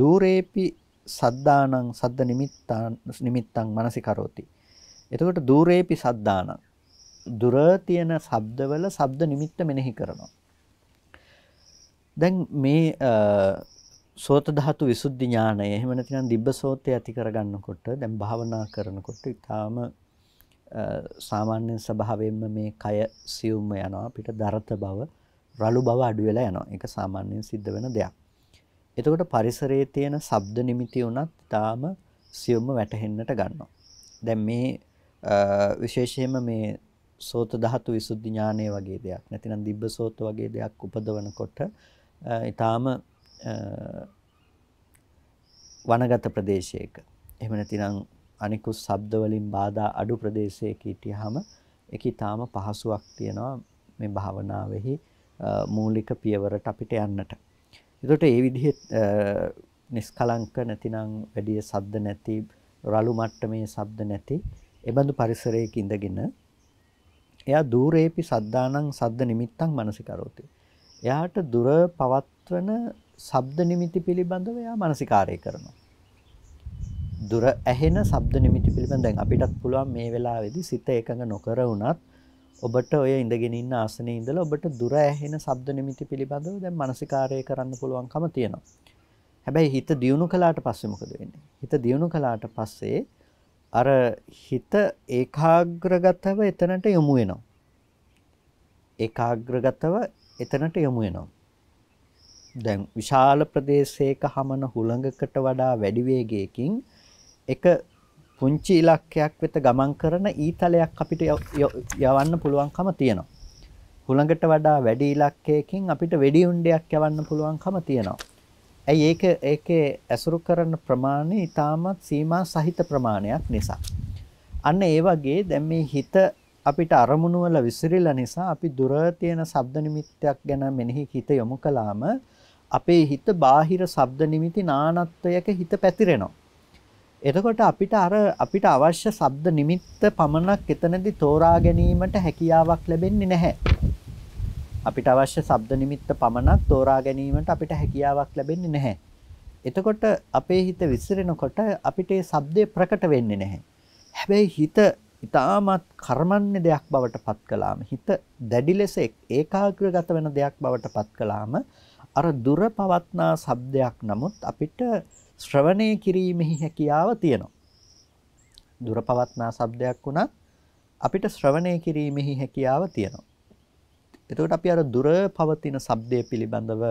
দূරේපි සද්දානං සද්ද නිමිත්තාන් නිමිත්තං මනසිකරෝති. එතකොට দূරේපි සද්දානං දුර තියෙන ශබ්දවල ශබ්ද නිමිත්ත මෙනෙහි කරනවා. දැන් මේ සෝත ධාතු විසුද්ධි ඥානය එහෙම නැතිනම් දිබ්බ සෝතය ඇති කරගන්නකොට දැන් භාවනා කරනකොට ඊටාම සාමාන්‍ය ස්වභාවයෙන්ම මේ කය සියුම්ම යනවා අපිට දරත බව රළු බව අඩු වෙලා යනවා. ඒක සාමාන්‍යයෙන් සිද්ධ වෙන දෙයක්. එතකොට පරිසරයේ තියෙන ශබ්ද නිමිති උනත් ඊටාම සියුම්ම වැටහෙන්නට ගන්නවා. දැන් මේ විශේෂයෙන්ම මේ සෝත ධාතු විසුද්ධි ඥානය වගේ දෙයක් නැතිනම් දිබ්බ සෝත වගේ දෙයක් උපදවනකොට ඊටාම වනගත ප්‍රදේශයක එහෙම නැතිනම් අනිකුත් ශබ්ද වලින් බාධා අඩු ප්‍රදේශයක හිටියාම ඒක ඊටාම පහසුවක් තියනවා මේ භාවනාවේහි මූලික පියවරට අපිට යන්නට. ඒකට ඒ විදිහේ නිස්කලංක නැතිනම් වැඩි සද්ද නැති රළු මට්ටමේ ශබ්ද නැති එබඳු පරිසරයක ඉඳගෙන එයා দূරේපි සද්දානං සද්ද නිමිත්තං මනසිකරෝති. එයාට දුර පවත්වන ශබ්ද නිමිති පිළිබඳව එයා මනසිකාරය කරනවා. දුර ඇහෙන ශබ්ද නිමිති පිළිබඳව දැන් අපිටත් පුළුවන් මේ වෙලාවේදී සිත එකඟ නොකර වුණත් ඔබට ඔය ඉඳගෙන ඉන්න ආසනයේ ඉඳලා ඔබට දුර ඇහෙන ශබ්ද නිමිති පිළිබඳව දැන් මනසිකාරය කරන්න පුළුවන්කම තියෙනවා. හැබැයි හිත දියුණු කළාට පස්සේ මොකද වෙන්නේ? හිත දියුණු කළාට පස්සේ අර හිත ඒකාග්‍රගතව එතනට යොමු වෙනවා. ඒකාග්‍රගතව එතනට යොමු වෙනවා. දැන් විශාල ප්‍රදේශයක හමන හුළඟකට වඩා වැඩි වේගයකින් එක පුංචි ඉලක්කයක් වෙත ගමන් කරන ඊතලයක් අපිට යවන්න පුළුවන්කම තියෙනවා. හුළඟට වඩා වැඩි ඉලක්කයකින් අපිට වෙඩි උණ්ඩයක් යවන්න පුළුවන්කම තියෙනවා. ඇයි ඒක ඒකේ ඇසුරු කරන ප්‍රමාණය ඊටමත් සීමා සහිත ප්‍රමාණයක් නිසා. අන්න ඒ වගේ දැන් මේ හිත අපිට අරමුණු වල විසිරිලා නිසා අපි දුර තියෙන ශබ්ද නිමිත්තක් ගැන මෙනෙහි හිත යොමු කළාම අපේ හිත බාහිර ශබ්ද නිමිති නානත්වයක හිත පැතිරෙනවා. එතකොට අපිට අර අපිට අවශ්‍ය ශබ්ද නිමිත්ත පමණක් එතනදී තෝරා ගැනීමට හැකියාවක් ලැබෙන්නේ නැහැ. අපිට අවශ්‍ය ශබ්ද නිමිත්ත පමණක් තෝරා ගැනීමට අපිට හැකියාවක් ලැබෙන්නේ නැහැ. එතකොට අපේ හිත විසිරෙනකොට අපිට ඒ ශබ්දය ප්‍රකට වෙන්නේ නැහැ. හැබැයි හිත ඊටමත් කර්මන්නේ දෙයක් බවට පත් කළාම හිත දැඩි ලෙස ඒකාග්‍රගත වෙන දෙයක් බවට පත් කළාම අර දුර පවත්නා ශබ්දයක් නමුත් අපිට ශ්‍රවණය කිරීමෙහි හැකියාව තියෙනවා. දුර පවත්නා ශබ්දයක් වුණත් අපිට ශ්‍රවණය කිරීමෙහි හැකියාව තියෙනවා. එතකොට අපි අර දුර පවතින shabdය පිළිබඳව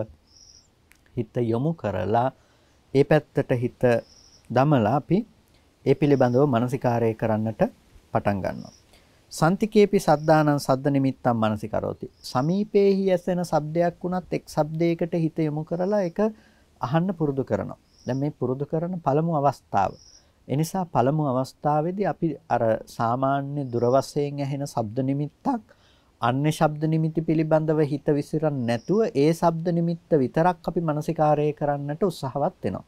හිත යොමු කරලා ඒ පැත්තට හිත දමලා අපි ඒ පිළිබඳව මානසිකාරය කරන්නට පටන් ගන්නවා. සන්තිකේපි සද්දානං සද්ද නිමිත්තම් මනසිකරෝති. සමීපේහි ඇසෙන shabdයක් වුණත් එක් shabdයකට හිත යොමු කරලා ඒක අහන්න පුරුදු කරනවා. දැන් මේ පුරුදු කරන පළමු අවස්ථාව. එනිසා පළමු අවස්ථාවේදී අපි අර සාමාන්‍ය දුර වශයෙන් ඇහෙන shabd නිමිත්තක් අන්‍ය ශබ්ද නිමිති පිළිබඳව හිත විසිරන්නේ නැතුව ඒ ශබ්ද නිමිත්ත විතරක් අපි මානසිකාරය කරන්නට උත්සාහවත් වෙනවා.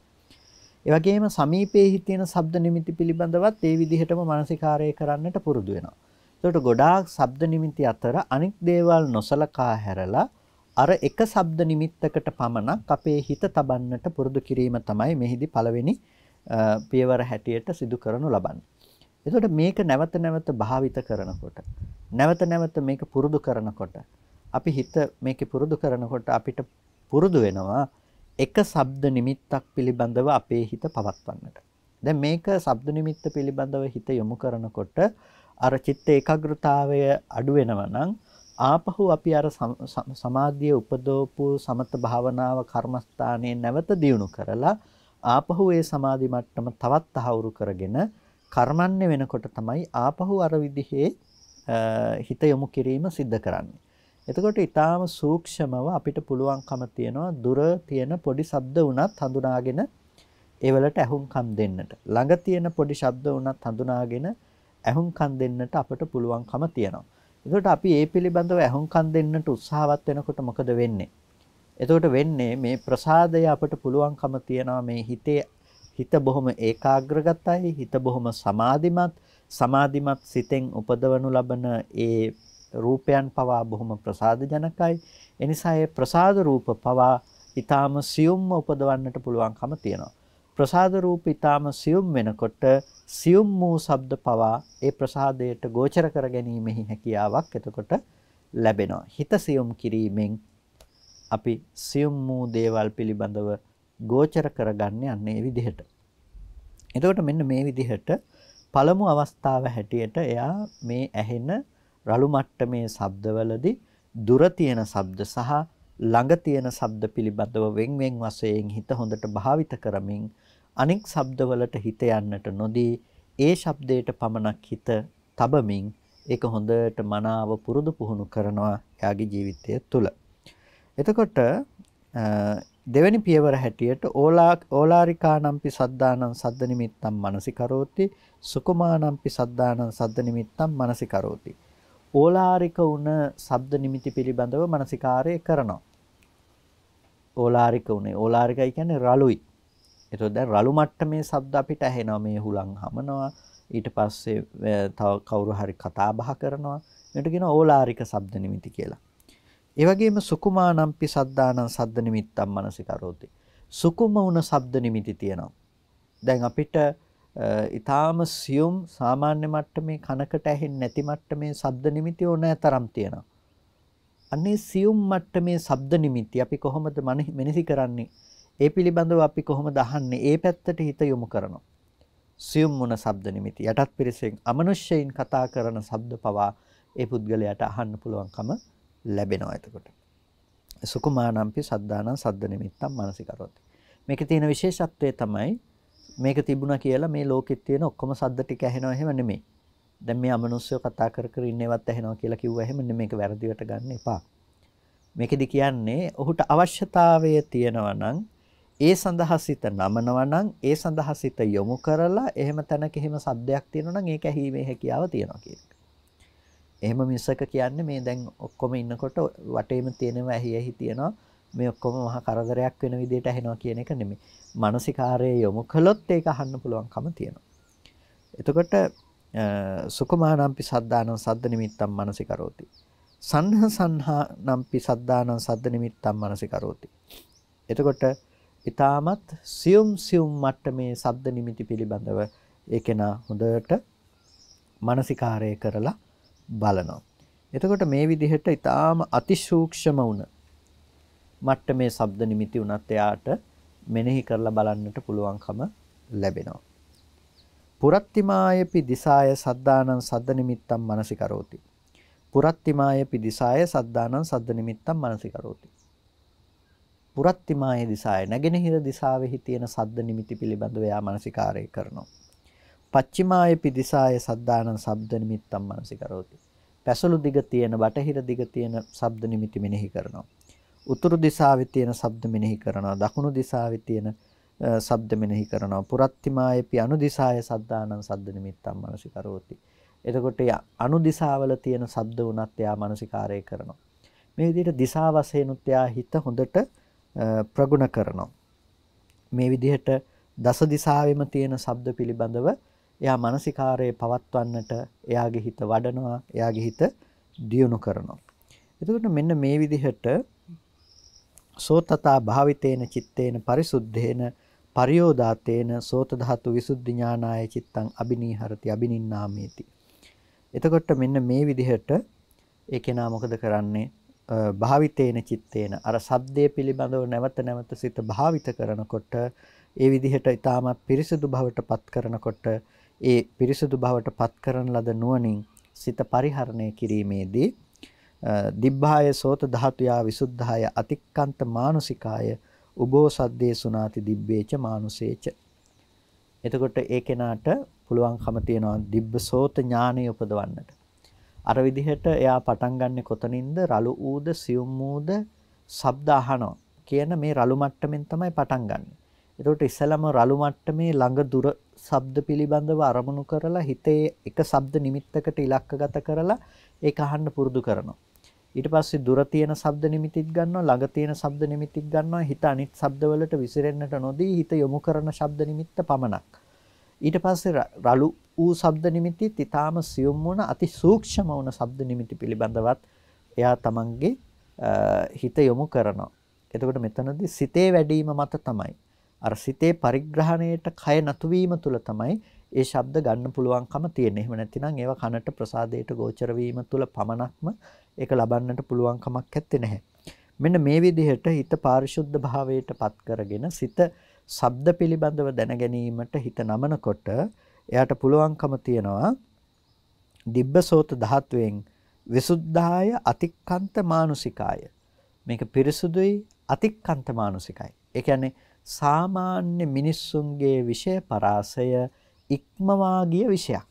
ඒ වගේම සමීපයේ හිතෙන ශබ්ද නිමිති පිළිබඳවත් ඒ විදිහටම මානසිකාරය කරන්නට පුරුදු වෙනවා. එතකොට ගොඩාක් ශබ්ද නිමිති අතර අනෙක් දේවල් නොසලකා හැරලා අර එක ශබ්ද නිමිත්තකට පමණක් අපේ හිත තබන්නට පුරුදු කිරීම තමයි මෙහිදී පළවෙනි පියවර හැටියට සිදු කරනු ලබන්නේ. එතකොට මේක නැවත නැවත භාවිත කරනකොට නැවත නැවත මේක පුරුදු කරනකොට අපි හිත මේක පුරුදු කරනකොට අපිට පුරුදු වෙනවා එක ශබ්ද නිමිත්තක් පිළිබඳව අපේ හිත පවත්වන්නට. දැන් මේක ශබ්ද නිමිත්ත පිළිබඳව හිත යොමු කරනකොට අර චිත්ත ඒකාග්‍රතාවය අඩු වෙනවා නම් ආපහු අපි අර සමාධිය උපදෝපු සමත භාවනාව කර්මස්ථානයේ නැවත දියුණු කරලා ආපහු ඒ සමාධි මට්ටම තවත් තහවුරු කරගෙන කර්මන්නේ වෙනකොට තමයි ආපහු අර විදිහේ හිත යොමු කිරීම සිද්ධ කරන්නේ. එතකොට ඊටාම සූක්ෂමව අපිට පුළුවන්කම තියෙනවා දුර තියෙන පොඩි ශබ්ද වුණත් හඳුනාගෙන ඒවලට ඇහුම්කන් දෙන්නට. ළඟ තියෙන පොඩි ශබ්ද වුණත් හඳුනාගෙන ඇහුම්කන් දෙන්නට අපට පුළුවන්කම තියෙනවා. එතකොට අපි ඒ පිළිබඳව ඇහුම්කන් දෙන්නට උත්සාහවත් වෙනකොට මොකද වෙන්නේ? එතකොට වෙන්නේ මේ ප්‍රසාදය අපට පුළුවන්කම තියනවා මේ හිතේ හිත බොහොම ඒකාග්‍රගතයි හිත බොහොම සමාධිමත් සමාධිමත් සිතෙන් උපදවනු ලබන ඒ රූපයන් පවා බොහොම ප්‍රසාදජනකයි එනිසා ඒ ප්‍රසාද රූප පවා ඊටාම සියුම්ව උපදවන්නට පුළුවන්කම තියෙනවා ප්‍රසාද රූප ඊටාම සියුම් වෙනකොට සියුම් වූ ශබ්ද පවා ඒ ප්‍රසාදයට ගෝචර කර ගැනීමෙහි හැකියාවක් එතකොට ලැබෙනවා හිත සියුම් කිරීමෙන් අපි සියුම් වූ දේවල් පිළිබඳව ගෝචර කරගන්න යන්නේ විදිහට. එතකොට මෙන්න මේ විදිහට පළමු අවස්ථාව හැටියට එයා මේ ඇහෙන රළු මට්ටමේ ශබ්දවලදී දුර තියෙන ශබ්ද සහ ළඟ තියෙන ශබ්ද පිළිබඳව වෙන්වෙන් වශයෙන් හිත හොඳට භාවිත කරමින් අනෙක් ශබ්දවලට හිත යන්නට නොදී ඒ ශබ්දයට පමණක් හිත තබමින් ඒක හොඳට මනාව පුරුදු පුහුණු කරනවා එයාගේ ජීවිතය තුළ. එතකොට දෙවැනි පියවර හැටියට ඕලා ඕලාරිකානම්පි සද්දානං සද්ද නිමිත්තම් මනසිකරෝති සුකුමානම්පි සද්දානං සද්ද නිමිත්තම් මනසිකරෝති ඕලාරික වුණ සබ්ද නිමිති පිළිබඳව මනසිකාරය කරනවා ඕලාරික වුණේ ඕලාරිකයි කියන්නේ රළුයි එතකොට දැන් රළු මට්ටමේ සබ්ද අපිට ඇහෙනවා මේ හුලං හමනවා ඊට පස්සේ තව කවුරු හරි කතා බහ කරනවා මේකට කියනවා ඕලාරික ශබ්ද නිමිති කියලා ඒ වගේම සුකුමානම්පි සද්දානං සද්ද නිමිත්තම් මනසිකරෝති. සුකුම වුණ ශබ්ද නිමිති තියෙනවා. දැන් අපිට ඊටාම සියුම් සාමාන්‍ය මට්ටමේ කනකට ඇහෙන්නේ නැති මට්ටමේ ශබ්ද නිමිති ඕනෑතරම් තියෙනවා. අන්නේ සියුම් මට්ටමේ ශබ්ද නිමිති අපි කොහොමද මෙනෙහි කරන්නේ? ඒ පිළිබඳව අපි කොහොමද අහන්නේ? ඒ පැත්තට හිත යොමු කරනවා. සියුම් වුණ ශබ්ද නිමිති යටත් පිරිසෙන් අමනුෂ්‍යයින් කතා කරන ශබ්ද පවා ඒ පුද්ගලයාට අහන්න පුළුවන්කම ලැබෙනවා එතකොට. සුකුමානම්පි සද්ධානං සද්ද නිමිත්තම් මානසිකරොත්. මේකේ තියෙන විශේෂත්වය තමයි මේක තිබුණා කියලා මේ ලෝකෙත් තියෙන ඔක්කොම සද්ද ටික ඇහෙනව එහෙම නෙමෙයි. දැන් මේ අමනුෂ්‍යව කතා කර කර ඉන්නේවත් ඇහෙනවා කියලා කිව්වා එහෙම නෙමෙයි මේක වැරදිවට ගන්න එපා. මේකෙදි කියන්නේ ඔහුට අවශ්‍යතාවය තියෙනවා නම් ඒ සඳහා සිත නමනවා නම් ඒ සඳහා සිත යොමු කරලා එහෙම තැනක එහෙම සද්දයක් තියෙනවා නම් ඒක ඇහිීමේ හැකියාව තියෙනවා කියන එක. එහෙම මිසක කියන්නේ මේ දැන් ඔක්කොම ඉන්නකොට වටේම තියෙනවා ඇහි ඇහි තියෙනවා මේ ඔක්කොම මහා කරදරයක් වෙන විදිහට ඇහෙනවා කියන එක නෙමෙයි. මානසිකාරයේ යොමු කළොත් ඒක අහන්න පුළුවන්කම තියෙනවා. එතකොට සුකුමානම්පි සද්දානං සද්ද නිමිත්තම් මානසිකරෝති. සංහ සංහානම්පි සද්දානං සද්ද නිමිත්තම් මානසිකරෝති. එතකොට ඊටමත් සියුම් සියුම් මට්ටමේ සද්ද නිමිති පිළිබඳව ඒකේන හොඳට මානසිකාරය කරලා බලනවා. එතකොට මේ විදිහට ඊටාම අතිසූක්ෂම වුණ මට්ට මේ ශබ්ද නිමිති උනත් එයාට මෙනෙහි කරලා බලන්නට පුළුවන්කම ලැබෙනවා. පුරත්තිමායපි දිසාය සද්දානං සද්ද නිමිත්තම් මනසිකරෝති. පුරත්තිමායපි දිසාය සද්දානං සද්ද නිමිත්තම් මනසිකරෝති. පුරත්තිමාය දිසාය නැගෙනහිර දිසාවෙහි තියෙන සද්ද නිමිති පිළිබඳව එයා මනසිකාරය කරනවා. පච්චිමාය පිදිසාය සද්ධානන් සබ්ද නිමිත්තම් මනසිකරෝති. පැසළු දිග තියෙන බටහිර දිග තියෙන සබ්ද නිමිති මෙනෙහි කරනවා. උතුරු දිසාවේ තියෙන සබ්ද මෙනෙහි කරනවා. දකුණු දිසාවේ තියෙන සබ්ද මෙනෙහි කරනවා. පුරත්තිමායපි අනුදිසාය සද්ධානන් සබ්ද නිමිත්තම් මනසිකරෝති. එතකොට අනුදිසාවල තියෙන සබ්ද උනත් එයා මනසිකාරය කරනවා. මේ විදිහට දිසා වශයෙන්ුත් එයා හිත හොඳට ප්‍රගුණ කරනවා. මේ විදිහට දස දිසාවෙම තියෙන සබ්ද පිළිබඳව එයා මානසිකාරයේ පවත්වන්නට එයාගේ හිත වඩනවා, එයාගේ හිත දියුණු කරනවා. එතකොට මෙන්න මේ විදිහට සෝතතා භාවිතේන චitteන පරිසුද්ධේන පරියෝදාතේන සෝත ධාතු විසුද්ධි ඥානාය චිත්තං අබිනීහරති අබිනින්නාමේති. එතකොට මෙන්න මේ විදිහට ඒ කෙනා මොකද කරන්නේ? භාවිතේන චitteන අර සද්දේ පිළිබඳව නැවත නැවත සිත භාවිත කරනකොට ඒ විදිහට ඊටමත් පිරිසුදු භවට පත් කරනකොට ඒ පිරිසුදු බවට පත් කරන ලද නුවණින් සිත පරිහරණය කිරීමේදී දිබ්බාය සෝත ධාතුයා විසුද්ධාය අතික්කන්ත මානුසිකාය උබෝසද්දේ සුනාති දිබ්බේච මානුසේච එතකොට ඒ කෙනාට පුළුවන්කම තියෙනවා දිබ්බ සෝත ඥානය උපදවන්නට අර විදිහට එයා පටන් ගන්නෙ කොතනින්ද රළු ඌද සියුම් ඌද ශබ්ද අහනවා කියන මේ රළු මට්ටමින් තමයි පටන් ගන්නෙ එතකොට ඉස්සලම රළු මට්ටමේ ළඟ දුර ශබ්ද පිළිබඳව අරමුණු කරලා හිතේ එක ශබ්ද නිමිත්තකට ඉලක්කගත කරලා ඒක අහන්න පුරුදු කරනවා. ඊට පස්සේ දුර තියෙන ශබ්ද නිමිතිත් ගන්නවා ළඟ තියෙන ශබ්ද නිමිතිත් ගන්නවා හිත අනිත් ශබ්දවලට විසිරෙන්නට නොදී හිත යොමු කරන ශබ්ද නිමිත්ත පමණක්. ඊට පස්සේ රළු වූ ශබ්ද නිමිතිත් ඊටාම සියුම් වුණ අති සූක්ෂම වුණ ශබ්ද නිමිති පිළිබඳවත් එයා තමන්ගේ හිත යොමු කරනවා. එතකොට මෙතනදී සිතේ වැඩිම මත තමයි අර සිතේ පරිග්‍රහණයට කය නතුවීම තුළ තමයි ඒ ශබ්ද ගන්න පුළුවන්කම තියෙන්නේ. එහෙම නැතිනම් ඒවා කනට ප්‍රසාදයට ගෝචර වීම තුළ පමණක්ම ඒක ලබන්නට පුළුවන්කමක් නැත්තේ නැහැ. මෙන්න මේ විදිහට හිත පාරිශුද්ධ භාවයටපත් කරගෙන සිත ශබ්ද පිළිබඳව දැන ගැනීමට හිත නමනකොට එයාට පුළුවන්කම තියෙනවා දිබ්බසෝත ධාතුවෙන් විසුද්ධාය අතික්කන්ත මානුසිකාය මේක පිරිසුදුයි අතික්කන්ත මානුසිකයි. ඒ කියන්නේ සාමාන්‍ය මිනිස්සුන්ගේ විෂය පරාසය ඉක්මවා ගිය විෂයක්.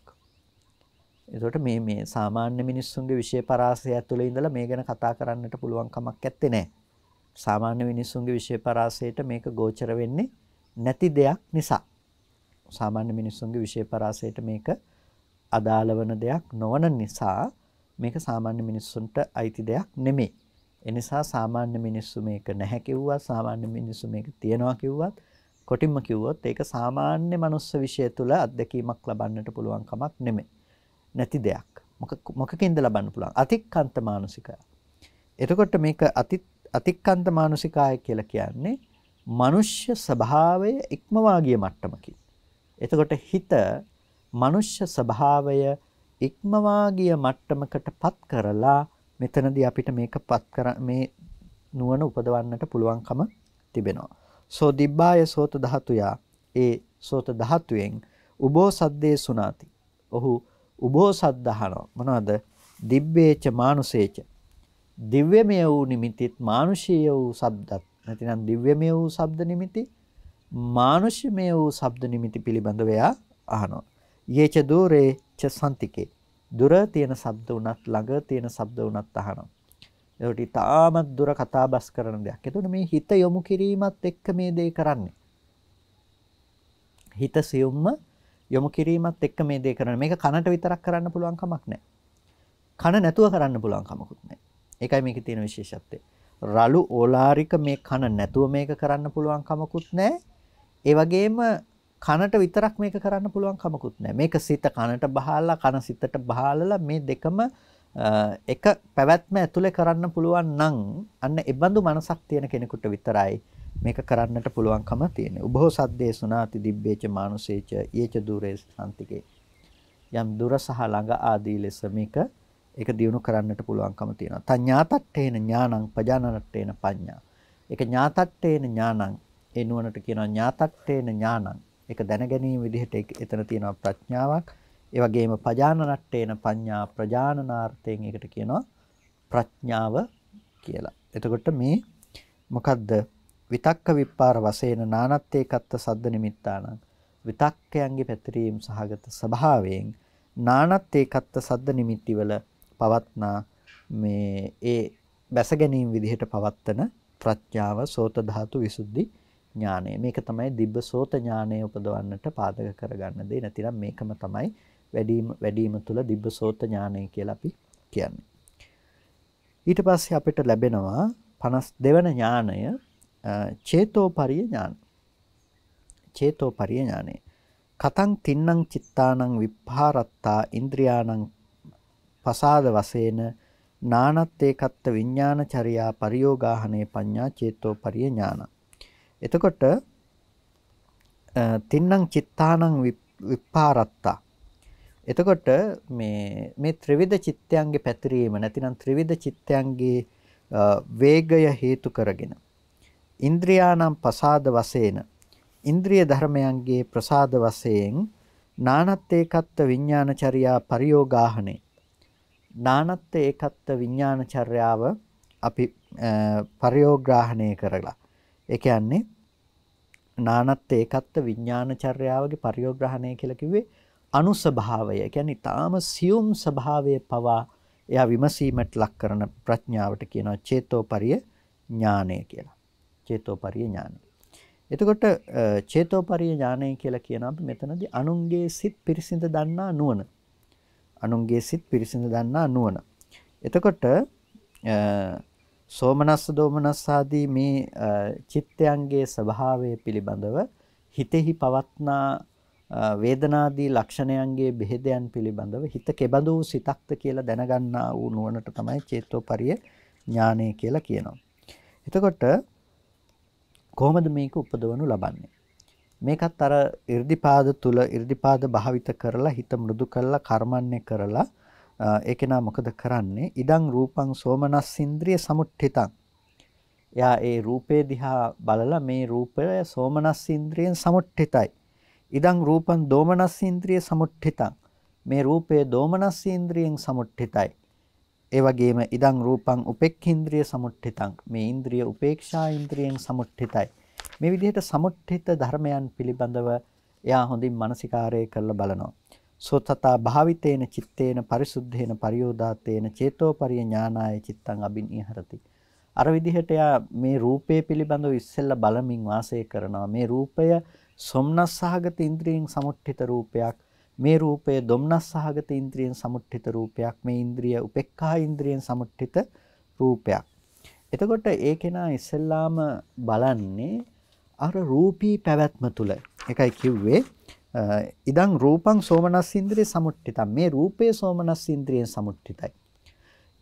එතකොට මේ මේ සාමාන්‍ය මිනිස්සුන්ගේ විෂය පරාසය ඇතුළේ ඉඳලා මේ ගැන කතා කරන්නට පුළුවන් කමක් නැත්තේ නෑ. සාමාන්‍ය මිනිස්සුන්ගේ විෂය පරාසයට මේක ගෝචර වෙන්නේ නැති දෙයක් නිසා. සාමාන්‍ය මිනිස්සුන්ගේ විෂය පරාසයට මේක අදාළ වෙන දෙයක් නොවන නිසා මේක සාමාන්‍ය මිනිස්සුන්ට අයිති දෙයක් නෙමෙයි. එනිසා සාමාන්‍ය මිනිස්සු මේක නැහැ කිව්වා සාමාන්‍ය මිනිස්සු මේක තියනවා කිව්වත් කොටින්ම කිව්වොත් ඒක සාමාන්‍ය මනුස්ස විශ්ය තුළ අත්දැකීමක් ලබන්නට පුළුවන් කමක් නෙමෙයි. නැති දෙයක්. මොක මොකකින්ද ලබන්න පුළුවන්? අතික්කන්ත මානසිකය. එතකොට මේක අති අතික්කන්ත මානසිකාය කියලා කියන්නේ මනුෂ්‍ය ස්වභාවය ඉක්මවා ගිය මට්ටමකින්. එතකොට හිත මනුෂ්‍ය ස්වභාවය ඉක්මවා ගිය මට්ටමකටපත් කරලා මෙතනදී අපිට මේක පත් කර මේ නුවණ උපදවන්නට පුළුවන්කම තිබෙනවා. සෝ දිබ්බාය සෝත ධාතුයා ඒ සෝත ධාතුවෙන් උබෝ සද්දේ සුනාති. ඔහු උබෝ සද්දහනෝ මොනවද? දිබ්බේච මානුසේච. දිව්‍යමය වූ නිමිතිත් මානුෂීය වූ සබ්දත් නැතිනම් දිව්‍යමය වූ සබ්ද නිමිති මානුෂ්‍යමය වූ සබ්ද නිමිති පිළිබඳව එයා අහනවා. යේච දෝරේ ච සන්තිකේ දුර තියෙන ශබ්ද වුණත් ළඟ තියෙන ශබ්ද වුණත් අහනවා. ඒකට ඊටාමත් දුර කතා බස් කරන දෙයක්. ඒතකොට මේ හිත යොමු කිරීමත් එක්ක මේ දේ කරන්නේ. හිත සියුම්ම යොමු කිරීමත් එක්ක මේ දේ කරන්නේ. මේක කනට විතරක් කරන්න පුළුවන් කමක් නැහැ. කන නැතුව කරන්න පුළුවන් කමකුත් නැහැ. ඒකයි මේකේ තියෙන විශේෂත්වය. රළු ඕලාරික මේ කන නැතුව මේක කරන්න පුළුවන් කමකුත් නැහැ. ඒ වගේම කනට විතරක් මේක කරන්න පුළුවන් කමකුත් නැහැ. මේක සිත කනට බහලා කන සිතට බහලලා මේ දෙකම එක පැවැත්ම ඇතුලේ කරන්න පුළුවන් නම් අන්න ඒබඳු මනසක් තියෙන කෙනෙකුට විතරයි මේක කරන්නට පුළුවන්කම තියෙන්නේ. උභෝ සද්දේ සුනාති දිබ්බේච මානුසේච යේච දුරේ සාන්තිකේ. යම් දුර සහ ළඟ ආදී ලෙස මේක ඒක දිනු කරන්නට පුළුවන්කම තියෙනවා. තඤ්ඤාතට්ඨේන ඥානං පජානනට්ඨේන පඤ්ඤා. ඒක ඥාතට්ඨේන ඥානං ඒ නුවණට කියනවා ඥාතට්ඨේන ඥානං ඒක දැනගැනීම විදිහට එතන තියෙනවා ප්‍රඥාවක්. ඒ වගේම පජාන රට්ටේන පඤ්ඤා ප්‍රජානනාර්ථයෙන් ඒකට කියනවා ප්‍රඥාව කියලා. එතකොට මේ මොකද්ද? විතක්ක විපාර වශයෙන් නානත්තේකත්ත සද්ද නිමිත්තානං විතක්කයන්ගේ පැතිරීම සහගත ස්වභාවයෙන් නානත්තේකත්ත සද්ද නිමිතිවල පවත්නා මේ ඒ බැස ගැනීම විදිහට පවත්තන ප්‍රඥාව සෝත ධාතු විසුද්ධි ඥානය. මේක තමයි දිබ්බ සෝත ඥානය උපදවන්නට පාදක කරගන්න දේ. නැතිනම් මේකම තමයි වැඩිම වැඩිම තුල දිබ්බ සෝත ඥානය කියලා අපි කියන්නේ. ඊට පස්සේ අපිට ලැබෙනවා 52 වෙනි ඥානය චේතෝපරිය ඥාන. චේතෝපරිය ඥානය. කතං තින්නම් චිත්තානං විප්පාරත්තා ඉන්ද්‍රියානං පසාද වශයෙන් නානත් ඒකත්ත විඥාන චර්යා පරියෝගාහනේ පඤ්ඤා චේතෝපරිය ඥානං එතකොට තින්නම් චිත්තානං විපාරත්තා එතකොට මේ මේ ත්‍රිවිධ චිත්තයන්ගේ පැතිරීම නැතිනම් ත්‍රිවිධ චිත්තයන්ගේ වේගය හේතු කරගෙන ඉන්ද්‍රියානම් ප්‍රසාද වශයෙන් ඉන්ද්‍රිය ධර්මයන්ගේ ප්‍රසාද වශයෙන් නානත් ඒකත්ව විඥානචර්යා පරිయోగාහනේ නානත් ඒකත්ව විඥානචර්යාව අපි පරිయోగ්‍රාහණය කරලා ඒ කියන්නේ නානත් ඒකත්ව විඥාන චර්යාවගේ පරියෝග්‍රහණය කියලා කිව්වේ අනුස්වභාවය. කියන්නේ ඊටාම සියුම් ස්වභාවය පවා එයා විමසීමට ලක් කරන ප්‍රඥාවට කියනවා චේතෝපරිය ඥානය කියලා. චේතෝපරිය ඥානය. එතකොට චේතෝපරිය ඥානය කියලා කියන අපි මෙතනදී අනුන්ගේ සිත් පිරිසිඳ දන්නා නුවණ. අනුන්ගේ සිත් පිරිසිඳ දන්නා නුවණ. එතකොට සෝමනස්ස දෝමනස්ස ආදී මේ චිත්තයන්ගේ ස්වභාවය පිළිබඳව හිතෙහි පවත්නා වේදනාදී ලක්ෂණයන්ගේ බෙහෙදයන් පිළිබඳව හිත කෙබඳු සිතක්ද කියලා දැනගන්නා වූ නුවණට තමයි චේතෝපරිය ඥානය කියලා කියනවා. එතකොට කොහොමද මේක උපදවනු ලබන්නේ? මේකත් අර irdipaada තුල irdipaada භාවිත කරලා හිත මෘදු කරලා කර්මන්නේ කරලා ඒකේනා මොකද කරන්නේ? ඉදං රූපං සෝමනස්සින්ද්‍රිය සමුට්ඨිතං. එයා ඒ රූපේ දිහා බලලා මේ රූපය සෝමනස්සින්ද්‍රියෙන් සමුට්ඨිතයි. ඉදං රූපං දෝමනස්සින්ද්‍රිය සමුට්ඨිතං. මේ රූපය දෝමනස්සින්ද්‍රියෙන් සමුට්ඨිතයි. ඒ වගේම ඉදං රූපං උපේක්ඛේන්ද්‍රිය සමුට්ඨිතං මේ ඉන්ද්‍රිය උපේක්ෂා ඉන්ද්‍රියෙන් සමුට්ඨිතයි මේ විදිහට සමුට්ඨිත ධර්මයන් පිළිබඳව එයා හොඳින් මානසිකාරය කරලා බලනවා සෝතතා භාවිතේන චිත්තේන පරිසුද්ධේන පරියෝදාතේන චේතෝපරිය ඥානාය චිත්තං අබිනිහරති. අර විදිහට යා මේ රූපය පිළිබඳව ඉස්සෙල්ලා බලමින් වාසය කරනවා. මේ රූපය සොම්නස් සහගත ඉන්ද්‍රියෙන් සමුට්ඨිත රූපයක්. මේ රූපය දොම්නස් සහගත ඉන්ද්‍රියෙන් සමුට්ඨිත රූපයක්. මේ ඉන්ද්‍රිය උපේක්ඛා ඉන්ද්‍රියෙන් සමුට්ඨිත රූපයක්. එතකොට ඒ කෙනා ඉස්සෙල්ලාම බලන්නේ අර රූපී පැවැත්ම තුල. එකයි කිව්වේ ඉදං රූපං සෝමනස්සින්ද්‍රිය සමුට්ඨිතම් මේ රූපය සෝමනස්සින්ද්‍රියෙන් සමුට්ඨිතයි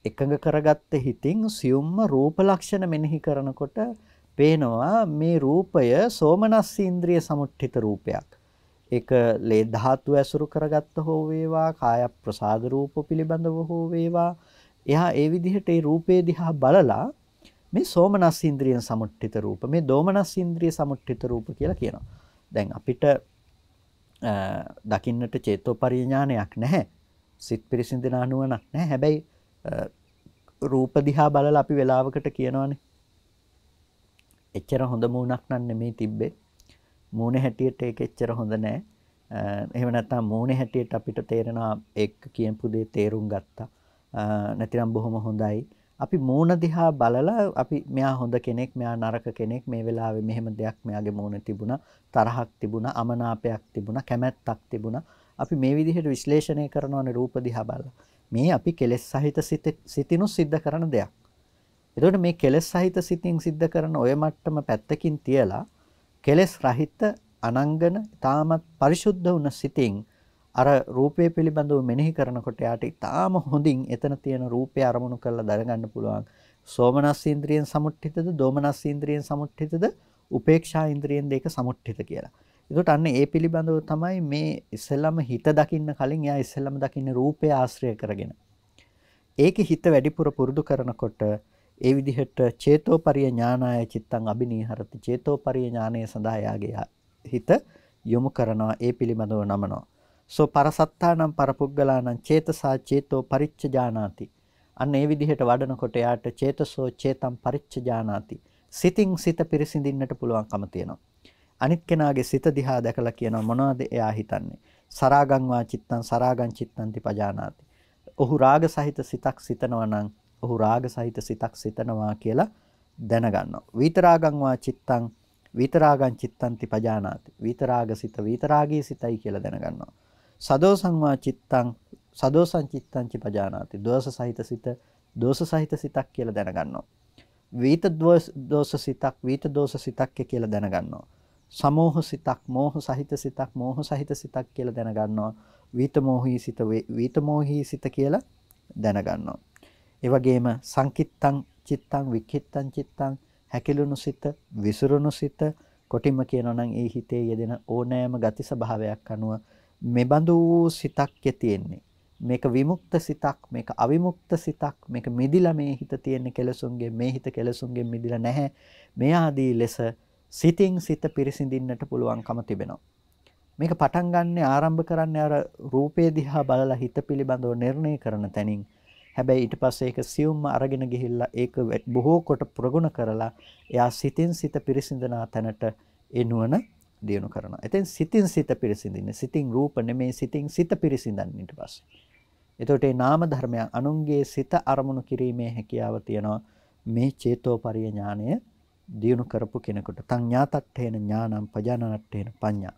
එකඟ කරගත්ත හිතින් සියුම්ම රූප ලක්ෂණ මෙනෙහි කරනකොට පේනවා මේ රූපය සෝමනස්සින්ද්‍රිය සමුට්ඨිත රූපයක් ඒක ලේ ධාතු ඇසුරු කරගත්ත හෝ වේවා කාය ප්‍රසාද රූප පිළිබඳව හෝ වේවා එහා ඒ විදිහට ඒ රූපේ දිහා බලලා මේ සෝමනස්සින්ද්‍රියෙන් සමුට්ඨිත රූප මේ දෝමනස්සින්ද්‍රිය සමුට්ඨිත රූප කියලා කියනවා දැන් අපිට දකින්නට චේතෝපරිඥානයක් නැහැ. සිත් පිරිසිඳන අනුවණක් නැහැ. හැබැයි රූප දිහා බලලා අපි වෙලාවකට කියනවනේ. එච්චර හොඳ මූණක් නම් නෙමේ තිබ්බේ. මූණ හැටියට ඒක එච්චර හොඳ නැහැ. එහෙම නැත්නම් මූණේ හැටියට අපිට තේරෙනවා එක්ක කියපු දේ තේරුම් ගත්තා. නැතිනම් බොහොම හොඳයි. අපි මූණ දිහා බලලා අපි මෙයා හොඳ කෙනෙක් මෙයා නරක කෙනෙක් මේ වෙලාවේ මෙහෙම දෙයක් මෙයාගේ මූණ තිබුණා තරහක් තිබුණා අමනාපයක් තිබුණා කැමැත්තක් තිබුණා අපි මේ විදිහට විශ්ලේෂණය කරනවනේ රූප දිහා බලලා මේ අපි කෙලෙස් සහිත සිතිනු සිද්ධ කරන දෙයක් එතකොට මේ කෙලෙස් සහිත සිතින් සිද්ධ කරන ඔය මට්ටම පැත්තකින් තියලා කෙලෙස් රහිත අනංගන තාමත් පරිශුද්ධ වුණ සිතින් අර රූපය පිළිබඳව මෙනෙහි කරනකොට යාට ඉතාම හොඳින් එතන තියෙන රූපය අරමුණු කරලා දරගන්න පුළුවන්. සෝමනස් ඉන්ද්‍රියෙන් සමුට්ඨිතද, දෝමනස් ඉන්ද්‍රියෙන් සමුට්ඨිතද, උපේක්ෂා ඉන්ද්‍රියෙන් දෙක සමුට්ඨිත කියලා. ඒකට අන්න ඒ පිළිබඳව තමයි මේ ඉස්සෙල්ලම හිත දකින්න කලින් එයා ඉස්සෙල්ලම දකින්නේ රූපය ආශ්‍රය කරගෙන. ඒකේ හිත වැඩිපුර පුරුදු කරනකොට ඒ විදිහට චේතෝපරිය ඥානාය චිත්තං අබිනීහරති චේතෝපරිය ඥානය සඳහා යාගේ හිත යොමු කරනවා ඒ පිළිබඳව නමනවා. සෝ පරසත්තානම් පරපුග්ගලානම් චේතසා චේතෝ පරිච්ඡජානාති. අන්න ඒ විදිහට වඩනකොට යාට චේතසෝ චේතම් පරිච්ඡජානාති. සිතින් සිත පිරිසිඳින්නට පුළුවන්කම තියෙනවා. අනිත් කෙනාගේ සිත දිහා දැකලා කියනවා මොනවද එයා හිතන්නේ? සරාගං වා චිත්තං සරාගං චිත්තන්ති පජානාති. ඔහු රාග සහිත සිතක් සිතනවා නම් ඔහු රාග සහිත සිතක් සිතනවා කියලා දැනගන්නවා. විතරාගං වා චිත්තං විතරාගං චිත්තන්ති පජානාති. විතරාග සිත විතරාගී සිතයි කියලා දැනගන්නවා. සදෝ සංවා චිත්තං සදෝ සංචිත්තං ච පජානාති. දෝෂ සහිත සිත දෝෂ සහිත සිතක් කියලා දැනගන්නවා. වීත දෝෂ සිතක් වීත දෝෂ සිතක් කියලා දැනගන්නවා. සමෝහ සිතක් මෝහ සහිත සිතක් මෝහ සහිත සිතක් කියලා දැනගන්නවා. වීත මෝහී සිත වීත මෝහී සිත කියලා දැනගන්නවා. ඒ වගේම සංකිත්තං චිත්තං විකිත්තං චිත්තං හැකිලුණු සිත, විසිරුණු සිත, කොටිම කියනවා නම් ඒ හිතේ යෙදෙන ඕනෑම ගති ස්වභාවයක් අනුව මෙබඳු වූ සිතක්ය තියෙන්නේ. මේක විමුක්ත සිතක්, මේක අවිමුක්ත සිතක්, මේක මිදිලා මේ හිත තියෙන කෙලසුන්ගේ, මේ හිත කෙලසුන්ගෙන් මිදිලා නැහැ. මේ ආදී ලෙස සිතින් සිත පිරිසිඳින්නට පුළුවන්කම තිබෙනවා. මේක පටන් ගන්න ආරම්භ කරන්නේ අර රූපේ දිහා බලලා හිත පිළිබඳව නිර්ණය කරන තැනින්. හැබැයි ඊට පස්සේ ඒක සියුම්ම අරගෙන ගිහිල්ලා ඒක බොහෝ කොට ප්‍රගුණ කරලා එයා සිතින් සිත පිරිසිඳනා තැනට එනුවන දියුණු කරනවා. එතෙන් සිතින් සිත පිරිසිඳින්නේ. සිතින් රූප නෙමේ සිතින් සිත පිරිසිඳන්නේ ඊට පස්සේ. එතකොට මේ නාම ධර්මයන් අනුන්ගේ සිත අරමුණු කිරීමේ හැකියාව තියනවා. මේ චේතෝපරිය ඥානය දියුණු කරපු කෙනෙකුට තං ඥාතට්ඨේන ඥානං පජානනට්ඨේන පඤ්ඤා.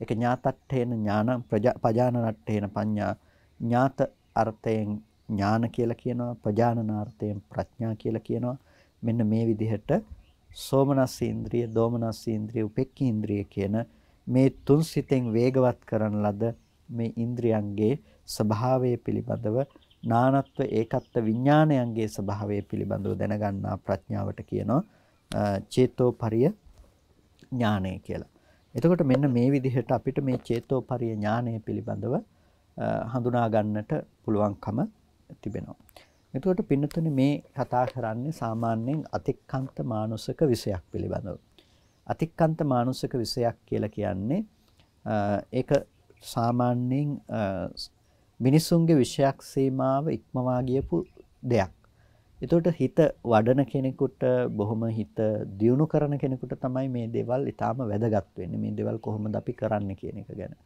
ඒක ඥාතට්ඨේන ඥානං පජානනට්ඨේන පඤ්ඤා ඥාත අර්ථයෙන් ඥාන කියලා කියනවා පජානනාර්ථයෙන් ප්‍රඥා කියලා කියනවා. මෙන්න මේ විදිහට සෝමනස්ස ඉන්ද්‍රිය, දෝමනස්ස ඉන්ද්‍රිය, උපේක්ඛී ඉන්ද්‍රිය කියන මේ තුන් සිතෙන් වේගවත් කරන ලද මේ ඉන්ද්‍රියන්ගේ ස්වභාවය පිළිබඳව නානත්ව ඒකත්ව විඥානයන්ගේ ස්වභාවය පිළිබඳව දැනගන්නා ප්‍රඥාවට කියනවා චේතෝපරිය ඥානය කියලා. එතකොට මෙන්න මේ විදිහට අපිට මේ චේතෝපරිය ඥානය පිළිබඳව හඳුනා ගන්නට පුළුවන්කම තිබෙනවා. එතකොට පින්නතුනි මේ කතා කරන්නේ සාමාන්‍යයෙන් අතික්කන්ත මානුෂික විෂයක් පිළිබඳව. අතික්කන්ත මානුෂික විෂයක් කියලා කියන්නේ ඒක සාමාන්‍යයෙන් මිනිසුන්ගේ විෂයක් සීමාව ඉක්මවා ගියපු දෙයක්. එතකොට හිත වඩන කෙනෙකුට බොහොම හිත දියුණු කරන කෙනෙකුට තමයි මේ දේවල් ඊටාම වැදගත් වෙන්නේ. මේ දේවල් කොහොමද අපි කරන්නේ කියන එක ගැන.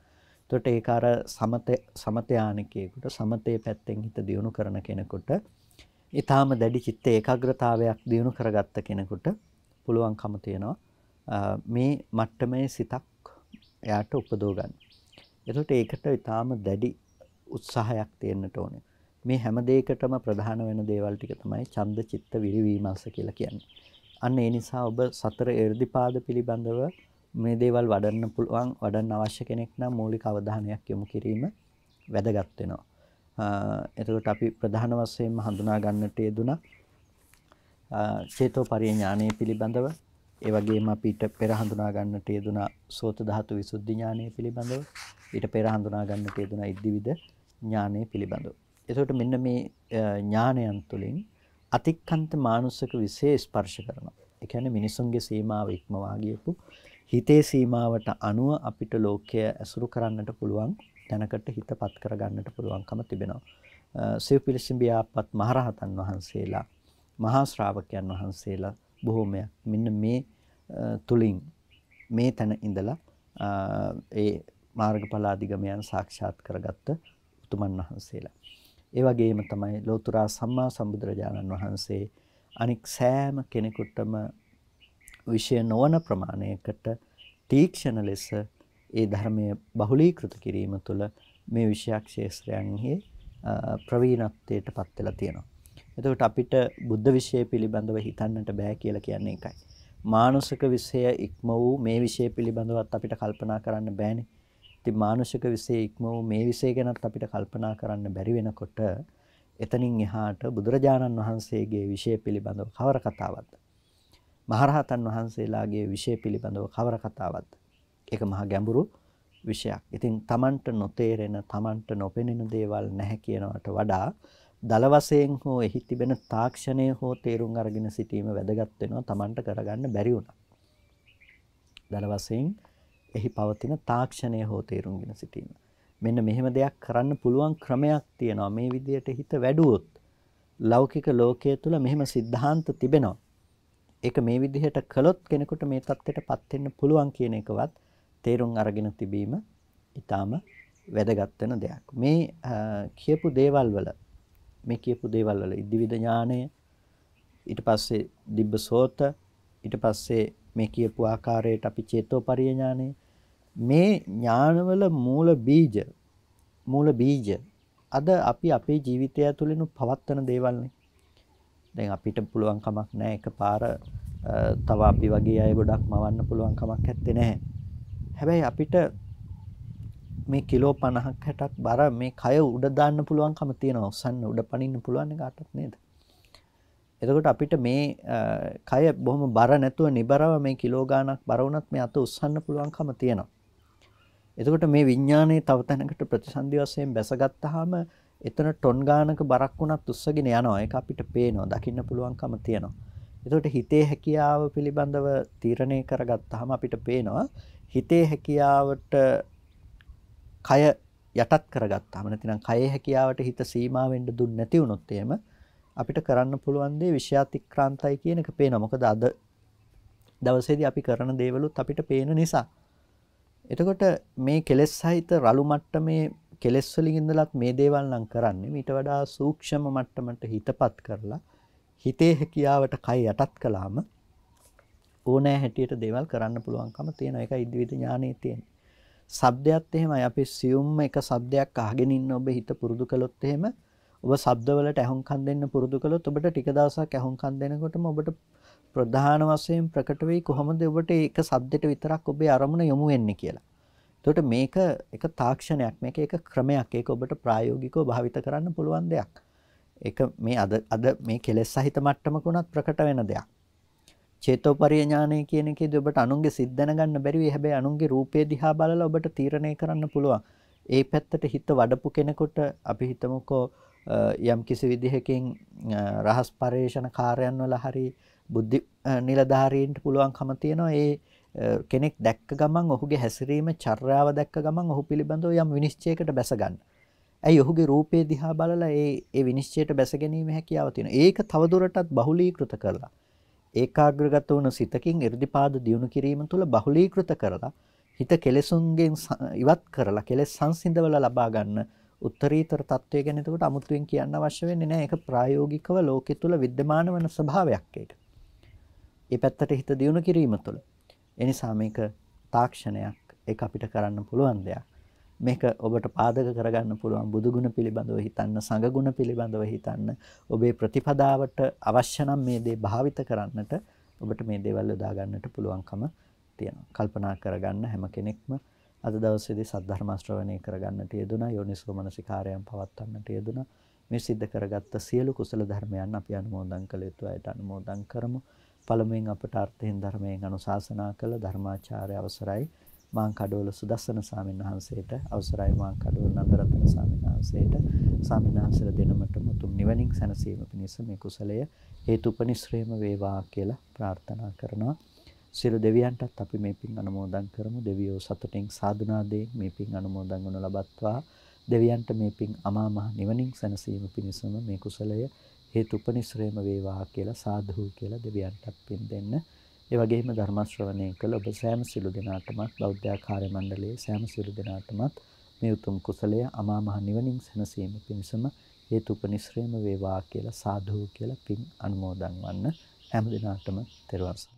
එතකොට ඒක අර සමත සමත යානිකයෙකුට සමතේ පැත්තෙන් හිත දියුණු කරන කෙනෙකුට ඊටාම දැඩි චිත්ත ඒකාග්‍රතාවයක් දිනු කරගත්ත කෙනෙකුට පුළුවන්කම තියෙනවා මේ මට්ටමේ සිතක් එයාට උපදව ගන්න. එතකොට ඒකට ඊටාම දැඩි උත්සාහයක් තියෙන්නට ඕනේ. මේ හැම දෙයකටම ප්‍රධාන වෙන දේවල් ටික තමයි ඡන්ද චිත්ත විරිවීමස කියලා කියන්නේ. අන්න ඒ නිසා ඔබ සතර එර්ධිපාද පිළිබඳව මේ දේවල් වඩන්න පුළුවන් වඩන්න අවශ්‍ය කෙනෙක් නම් මූලික අවධානයක් යොමු කිරීම වැදගත් වෙනවා. එතකොට අපි ප්‍රධාන වශයෙන්ම හඳුනා ගන්නට යෙදුනා චේතෝ පරිඥානයේ පිළිබඳව ඒ වගේම අපිට පෙර හඳුනා ගන්නට යෙදුනා සෝත ධාතු විසුද්ධි ඥානයේ පිළිබඳව ඊට පෙර හඳුනා ගන්නට යෙදුනා ඉද්දිවිද ඥානයේ පිළිබඳව. එතකොට මෙන්න මේ ඥානයන් තුළින් අතික්කන්ත මානුෂික විශේෂ ස්පර්ශ කරනවා. ඒ කියන්නේ මිනිසුන්ගේ සීමාව ඉක්මවා ගියපු හිතේ සීමාවට අනුව අපිට ලෝකය ඇසුරු කරන්නට පුළුවන් තැනකට හිතපත් කරගන්නට පුළුවන්කම තිබෙනවා. සිව් පිලිසිඹියාපත් මහරහතන් වහන්සේලා මහා ශ්‍රාවකයන් වහන්සේලා බොහෝමයක් මෙන්න මේ තුලින් මේ තැන ඉඳලා ඒ මාර්ගඵල අධිගමයන් සාක්ෂාත් කරගත්ත උතුමන් වහන්සේලා. ඒ වගේම තමයි ලෝතුරා සම්මා සම්බුදුරජාණන් වහන්සේ අනික් සෑම කෙනෙකුටම විශය නොවන ප්‍රමාණයකට තීක්ෂණ ලෙස ඒ ධර්මය බහුලීකృత කිරීම තුළ මේ විෂයක් ශේෂ්ත්‍රයන්හි ප්‍රවීණත්වයට පත් වෙලා තියෙනවා. එතකොට අපිට බුද්ධ විෂය පිළිබඳව හිතන්නට බෑ කියලා කියන්නේ ඒකයි. මානසික විෂය ඉක්ම වූ මේ විෂය පිළිබඳවත් අපිට කල්පනා කරන්න බෑනේ. ඉතින් මානසික විෂය ඉක්ම වූ මේ විෂය ගැනත් අපිට කල්පනා කරන්න බැරි වෙනකොට එතනින් එහාට බුදුරජාණන් වහන්සේගේ විෂය පිළිබඳව කවර කතාවක්ද? මහරහතන් වහන්සේලාගේ විෂය පිළිබඳව කවර කතාවක්ද? ඒක මහා ගැඹුරු විෂයක්. ඉතින් Tamanට නොතේරෙන, Tamanට නොපෙනෙන දේවල් නැහැ කියනවට වඩා දල වශයෙන් හෝ එහි තිබෙන තාක්ෂණය හෝ තේරුම් අරගෙන සිටීම වැදගත් වෙනවා Tamanට කරගන්න බැරි වුණා. දල වශයෙන් එහි පවතින තාක්ෂණය හෝ තේරුම්ගෙන සිටීම. මෙන්න මෙහෙම දෙයක් කරන්න පුළුවන් ක්‍රමයක් තියෙනවා. මේ විදියට හිත වැඩුවොත් ලෞකික ලෝකයේ තුල මෙහෙම સિદ્ધාන්ත තිබෙනවා. ඒක මේ විදිහට කළොත් කෙනෙකුට මේ தත්ත්වයටපත් වෙන්න පුළුවන් කියන එකවත් තේරුම් අරගෙන තිබීම ඊටාම වැදගත් වෙන දෙයක්. මේ කියපු දේවල් වල මේ කියපු දේවල් වල ඉදිවිද ඥාණය ඊට පස්සේ දිබ්බ සෝත ඊට පස්සේ මේ කියපු ආකාරයට අපි චේතෝපරිය ඥාණය මේ ඥානවල මූල බීජ මූල බීජ අද අපි අපේ ජීවිතය ඇතුළෙනු පවත්වන දේවල්නේ. දැන් අපිට පුළුවන් කමක් නැහැ එකපාර තව අපි වගේ අය ගොඩක් මවන්න පුළුවන් කමක් නැත්තේ නැහැ. හැබැයි අපිට මේ කිලෝ පණහක් හැටක් බර මේ කය උඩ දාන්න පුළුවන්කම තියෙන ඔස්සන්න උඩ පනින්න පුළුවන් එකටත් නේද. එතකොට අපිට මේ කය බොහොම බර නැතුව නිබරව මේ කිලෝ ගාණක් බර වුණත් මේ අත උස්සන්න පුළුවන්කම තියෙනවා. එතකොට මේ විඥානයේ තව තැනකට ප්‍රතිසන්දි වශයෙන් බැසගත්තාම එතන ටොන් ගානක බරක් වුණත් උස්සගෙන යනවා. ඒක අපිට පේනවා, දකින්න පුළුවන්කම තියෙනවා. එතකොට හිතේ හැකියාව පිළිබඳව තීරණය කරගත්තාම අපිට පේනවා හිතේ හැකියාවට කය යටත් කරගත්තාම නැතිනම් කයේ හැකියාවට හිත සීමා වෙන්න දුන්නේ නැති වුණොත් එහෙම අපිට කරන්න පුළුවන් දේ විෂයාතික්‍රාන්තයි කියන එක පේනවා. මොකද අද දවසේදී අපි කරන දේවලුත් අපිට පේන නිසා. එතකොට මේ කෙලෙස් සහිත රළු මට්ටමේ කෙලෙස් වලින් ඉඳලත් මේ දේවල් නම් කරන්නේ ඊට වඩා සූක්ෂම මට්ටමට හිතපත් කරලා හිතේ හැකියාවට කය යටත් කළාම ඕනෑ හැටියට දේවල් කරන්න පුළුවන්කම තියෙන එක ඉදිවිද ඥානයේ තියෙන. සබ්දයත් එහෙමයි අපි සියුම්ම එක සබ්දයක් අහගෙන ඉන්න ඔබ හිත පුරුදු කළොත් එහෙම ඔබ සබ්දවලට ඇහුම්කන් දෙන්න පුරුදු කළොත් ඔබට ටික දවසක් ඇහුම්කන් දෙනකොටම ඔබට ප්‍රධාන වශයෙන් ප්‍රකට වෙයි කොහොමද ඔබට ඒක සබ්දෙට විතරක් ඔබේ අරමුණ යොමු වෙන්නේ කියලා. එතකොට මේක එක තාක්ෂණයක් මේක එක ක්‍රමයක් ඒක ඔබට ප්‍රායෝගිකව භාවිත කරන්න පුළුවන් දෙයක්. ඒක මේ අද අද මේ කෙලෙස් සහිත මට්ටමක උනත් ප්‍රකට වෙන දෙයක්. චේතෝපරිය ඥානය කියන එකේදී ඔබට අනුන්ගේ සිත් දැනගන්න බැරි වෙයි. හැබැයි අනුන්ගේ රූපය දිහා බලලා ඔබට තීරණය කරන්න පුළුවන්. ඒ පැත්තට හිත වඩපු කෙනෙකුට අපි හිතමුකෝ යම් කිසි විදිහකින් රහස් පරිේෂණ කාර්යයන් වල හරි බුද්ධි නිලධාරීන්ට පුළුවන්කම තියෙනවා. ඒ කෙනෙක් දැක්ක ගමන් ඔහුගේ හැසිරීම චර්යාව දැක්ක ගමන් ඔහු පිළිබඳව යම් විනිශ්චයකට බැස ගන්න. ඇයි ඔහුගේ රූපය දිහා බලලා ඒ ඒ විනිශ්චයට බැස ගැනීම හැකියාව තියෙනවා. ඒක තවදුරටත් බහුලීකృత කරලා ඒකාග්‍රගත වුණු සිතකින් 이르දිපාද දියුණු කිරීම තුළ බහුලීකృత කරලා හිත කෙලෙසුන්ගෙන් ඉවත් කරලා කෙලෙස් සංසිඳවලා ලබා ගන්න උත්තරීතර தত্ত্বය ගැන එතකොට අමුතුවෙන් කියන්න අවශ්‍ය වෙන්නේ නැහැ. ඒක ප්‍රායෝගිකව ලෝකෙ තුල විද්যමාන වන ස්වභාවයක් ඒක. ඒ පැත්තට හිත දියුණු කිරීම තුළ. එනිසා මේක තාක්ෂණයක්. ඒක අපිට කරන්න පුළුවන් දෙයක්. මේක ඔබට පාදක කරගන්න පුළුවන් බුදුගුණ පිළිබඳව හිතන්න සංගුණ පිළිබඳව හිතන්න ඔබේ ප්‍රතිපදාවට අවශ්‍ය නම් මේ දේ භාවිත කරන්නට ඔබට මේ දේවල් යොදා ගන්නට පුළුවන්කම තියෙනවා කල්පනා කරගන්න හැම කෙනෙක්ම අද දවසේදී සද්ධර්ම ශ්‍රවණය කරගන්නට යෙදුනා යෝනිසෝ මනසිකාරයන් පවත්වන්නට යෙදුනා මේ සිද්ධ කරගත්ත සියලු කුසල ධර්මයන් අපි අනුමෝදන් කළ යුතු අයට අනුමෝදන් කරමු පළමුවෙන් අපට අර්ථයෙන් ධර්මයෙන් අනුශාසනා කළ ධර්මාචාර්ය අවසරයි මාංකඩවල සුදස්සන සාමින් වහන්සේට අවසරයි මාංකඩවල නන්දරත්න සාමින් වහන්සේට සාමින් වහන්සේලා දෙනමට මුතුම් නිවනින් සැනසීම පිණිස මේ කුසලය හේතුපනිශ්‍රේම වේවා කියලා ප්‍රාර්ථනා කරනවා. සියලු දෙවියන්ටත් අපි මේ පින් අනුමෝදන් කරමු. දෙවියෝ සතුටින් සාදුනාදේ මේ පින් අනුමෝදන් වනු ලබත්වා. දෙවියන්ට මේ පින් අමා මහ නිවනින් සැනසීම පිණිසම මේ කුසලය හේතුපනිශ්‍රේම වේවා කියලා සාදු කියලා දෙවියන්ටත් පින් දෙන්න. ඒ වගේම ධර්ම ශ්‍රවණය කළ ඔබ සෑම සිළු දෙනාටමත් බෞද්ධ ආකාර්ය මණ්ඩලයේ සෑම සිළු දෙනාටමත් මේ උතුම් කුසලය අමා මහ නිවනින් සැනසීම පිණිසම හේතු උපනිශ්‍රේම වේවා කියලා සාදු කියලා පින් අනුමෝදන් වන්න හැම දිනාටම තෙරුවන් සරණයි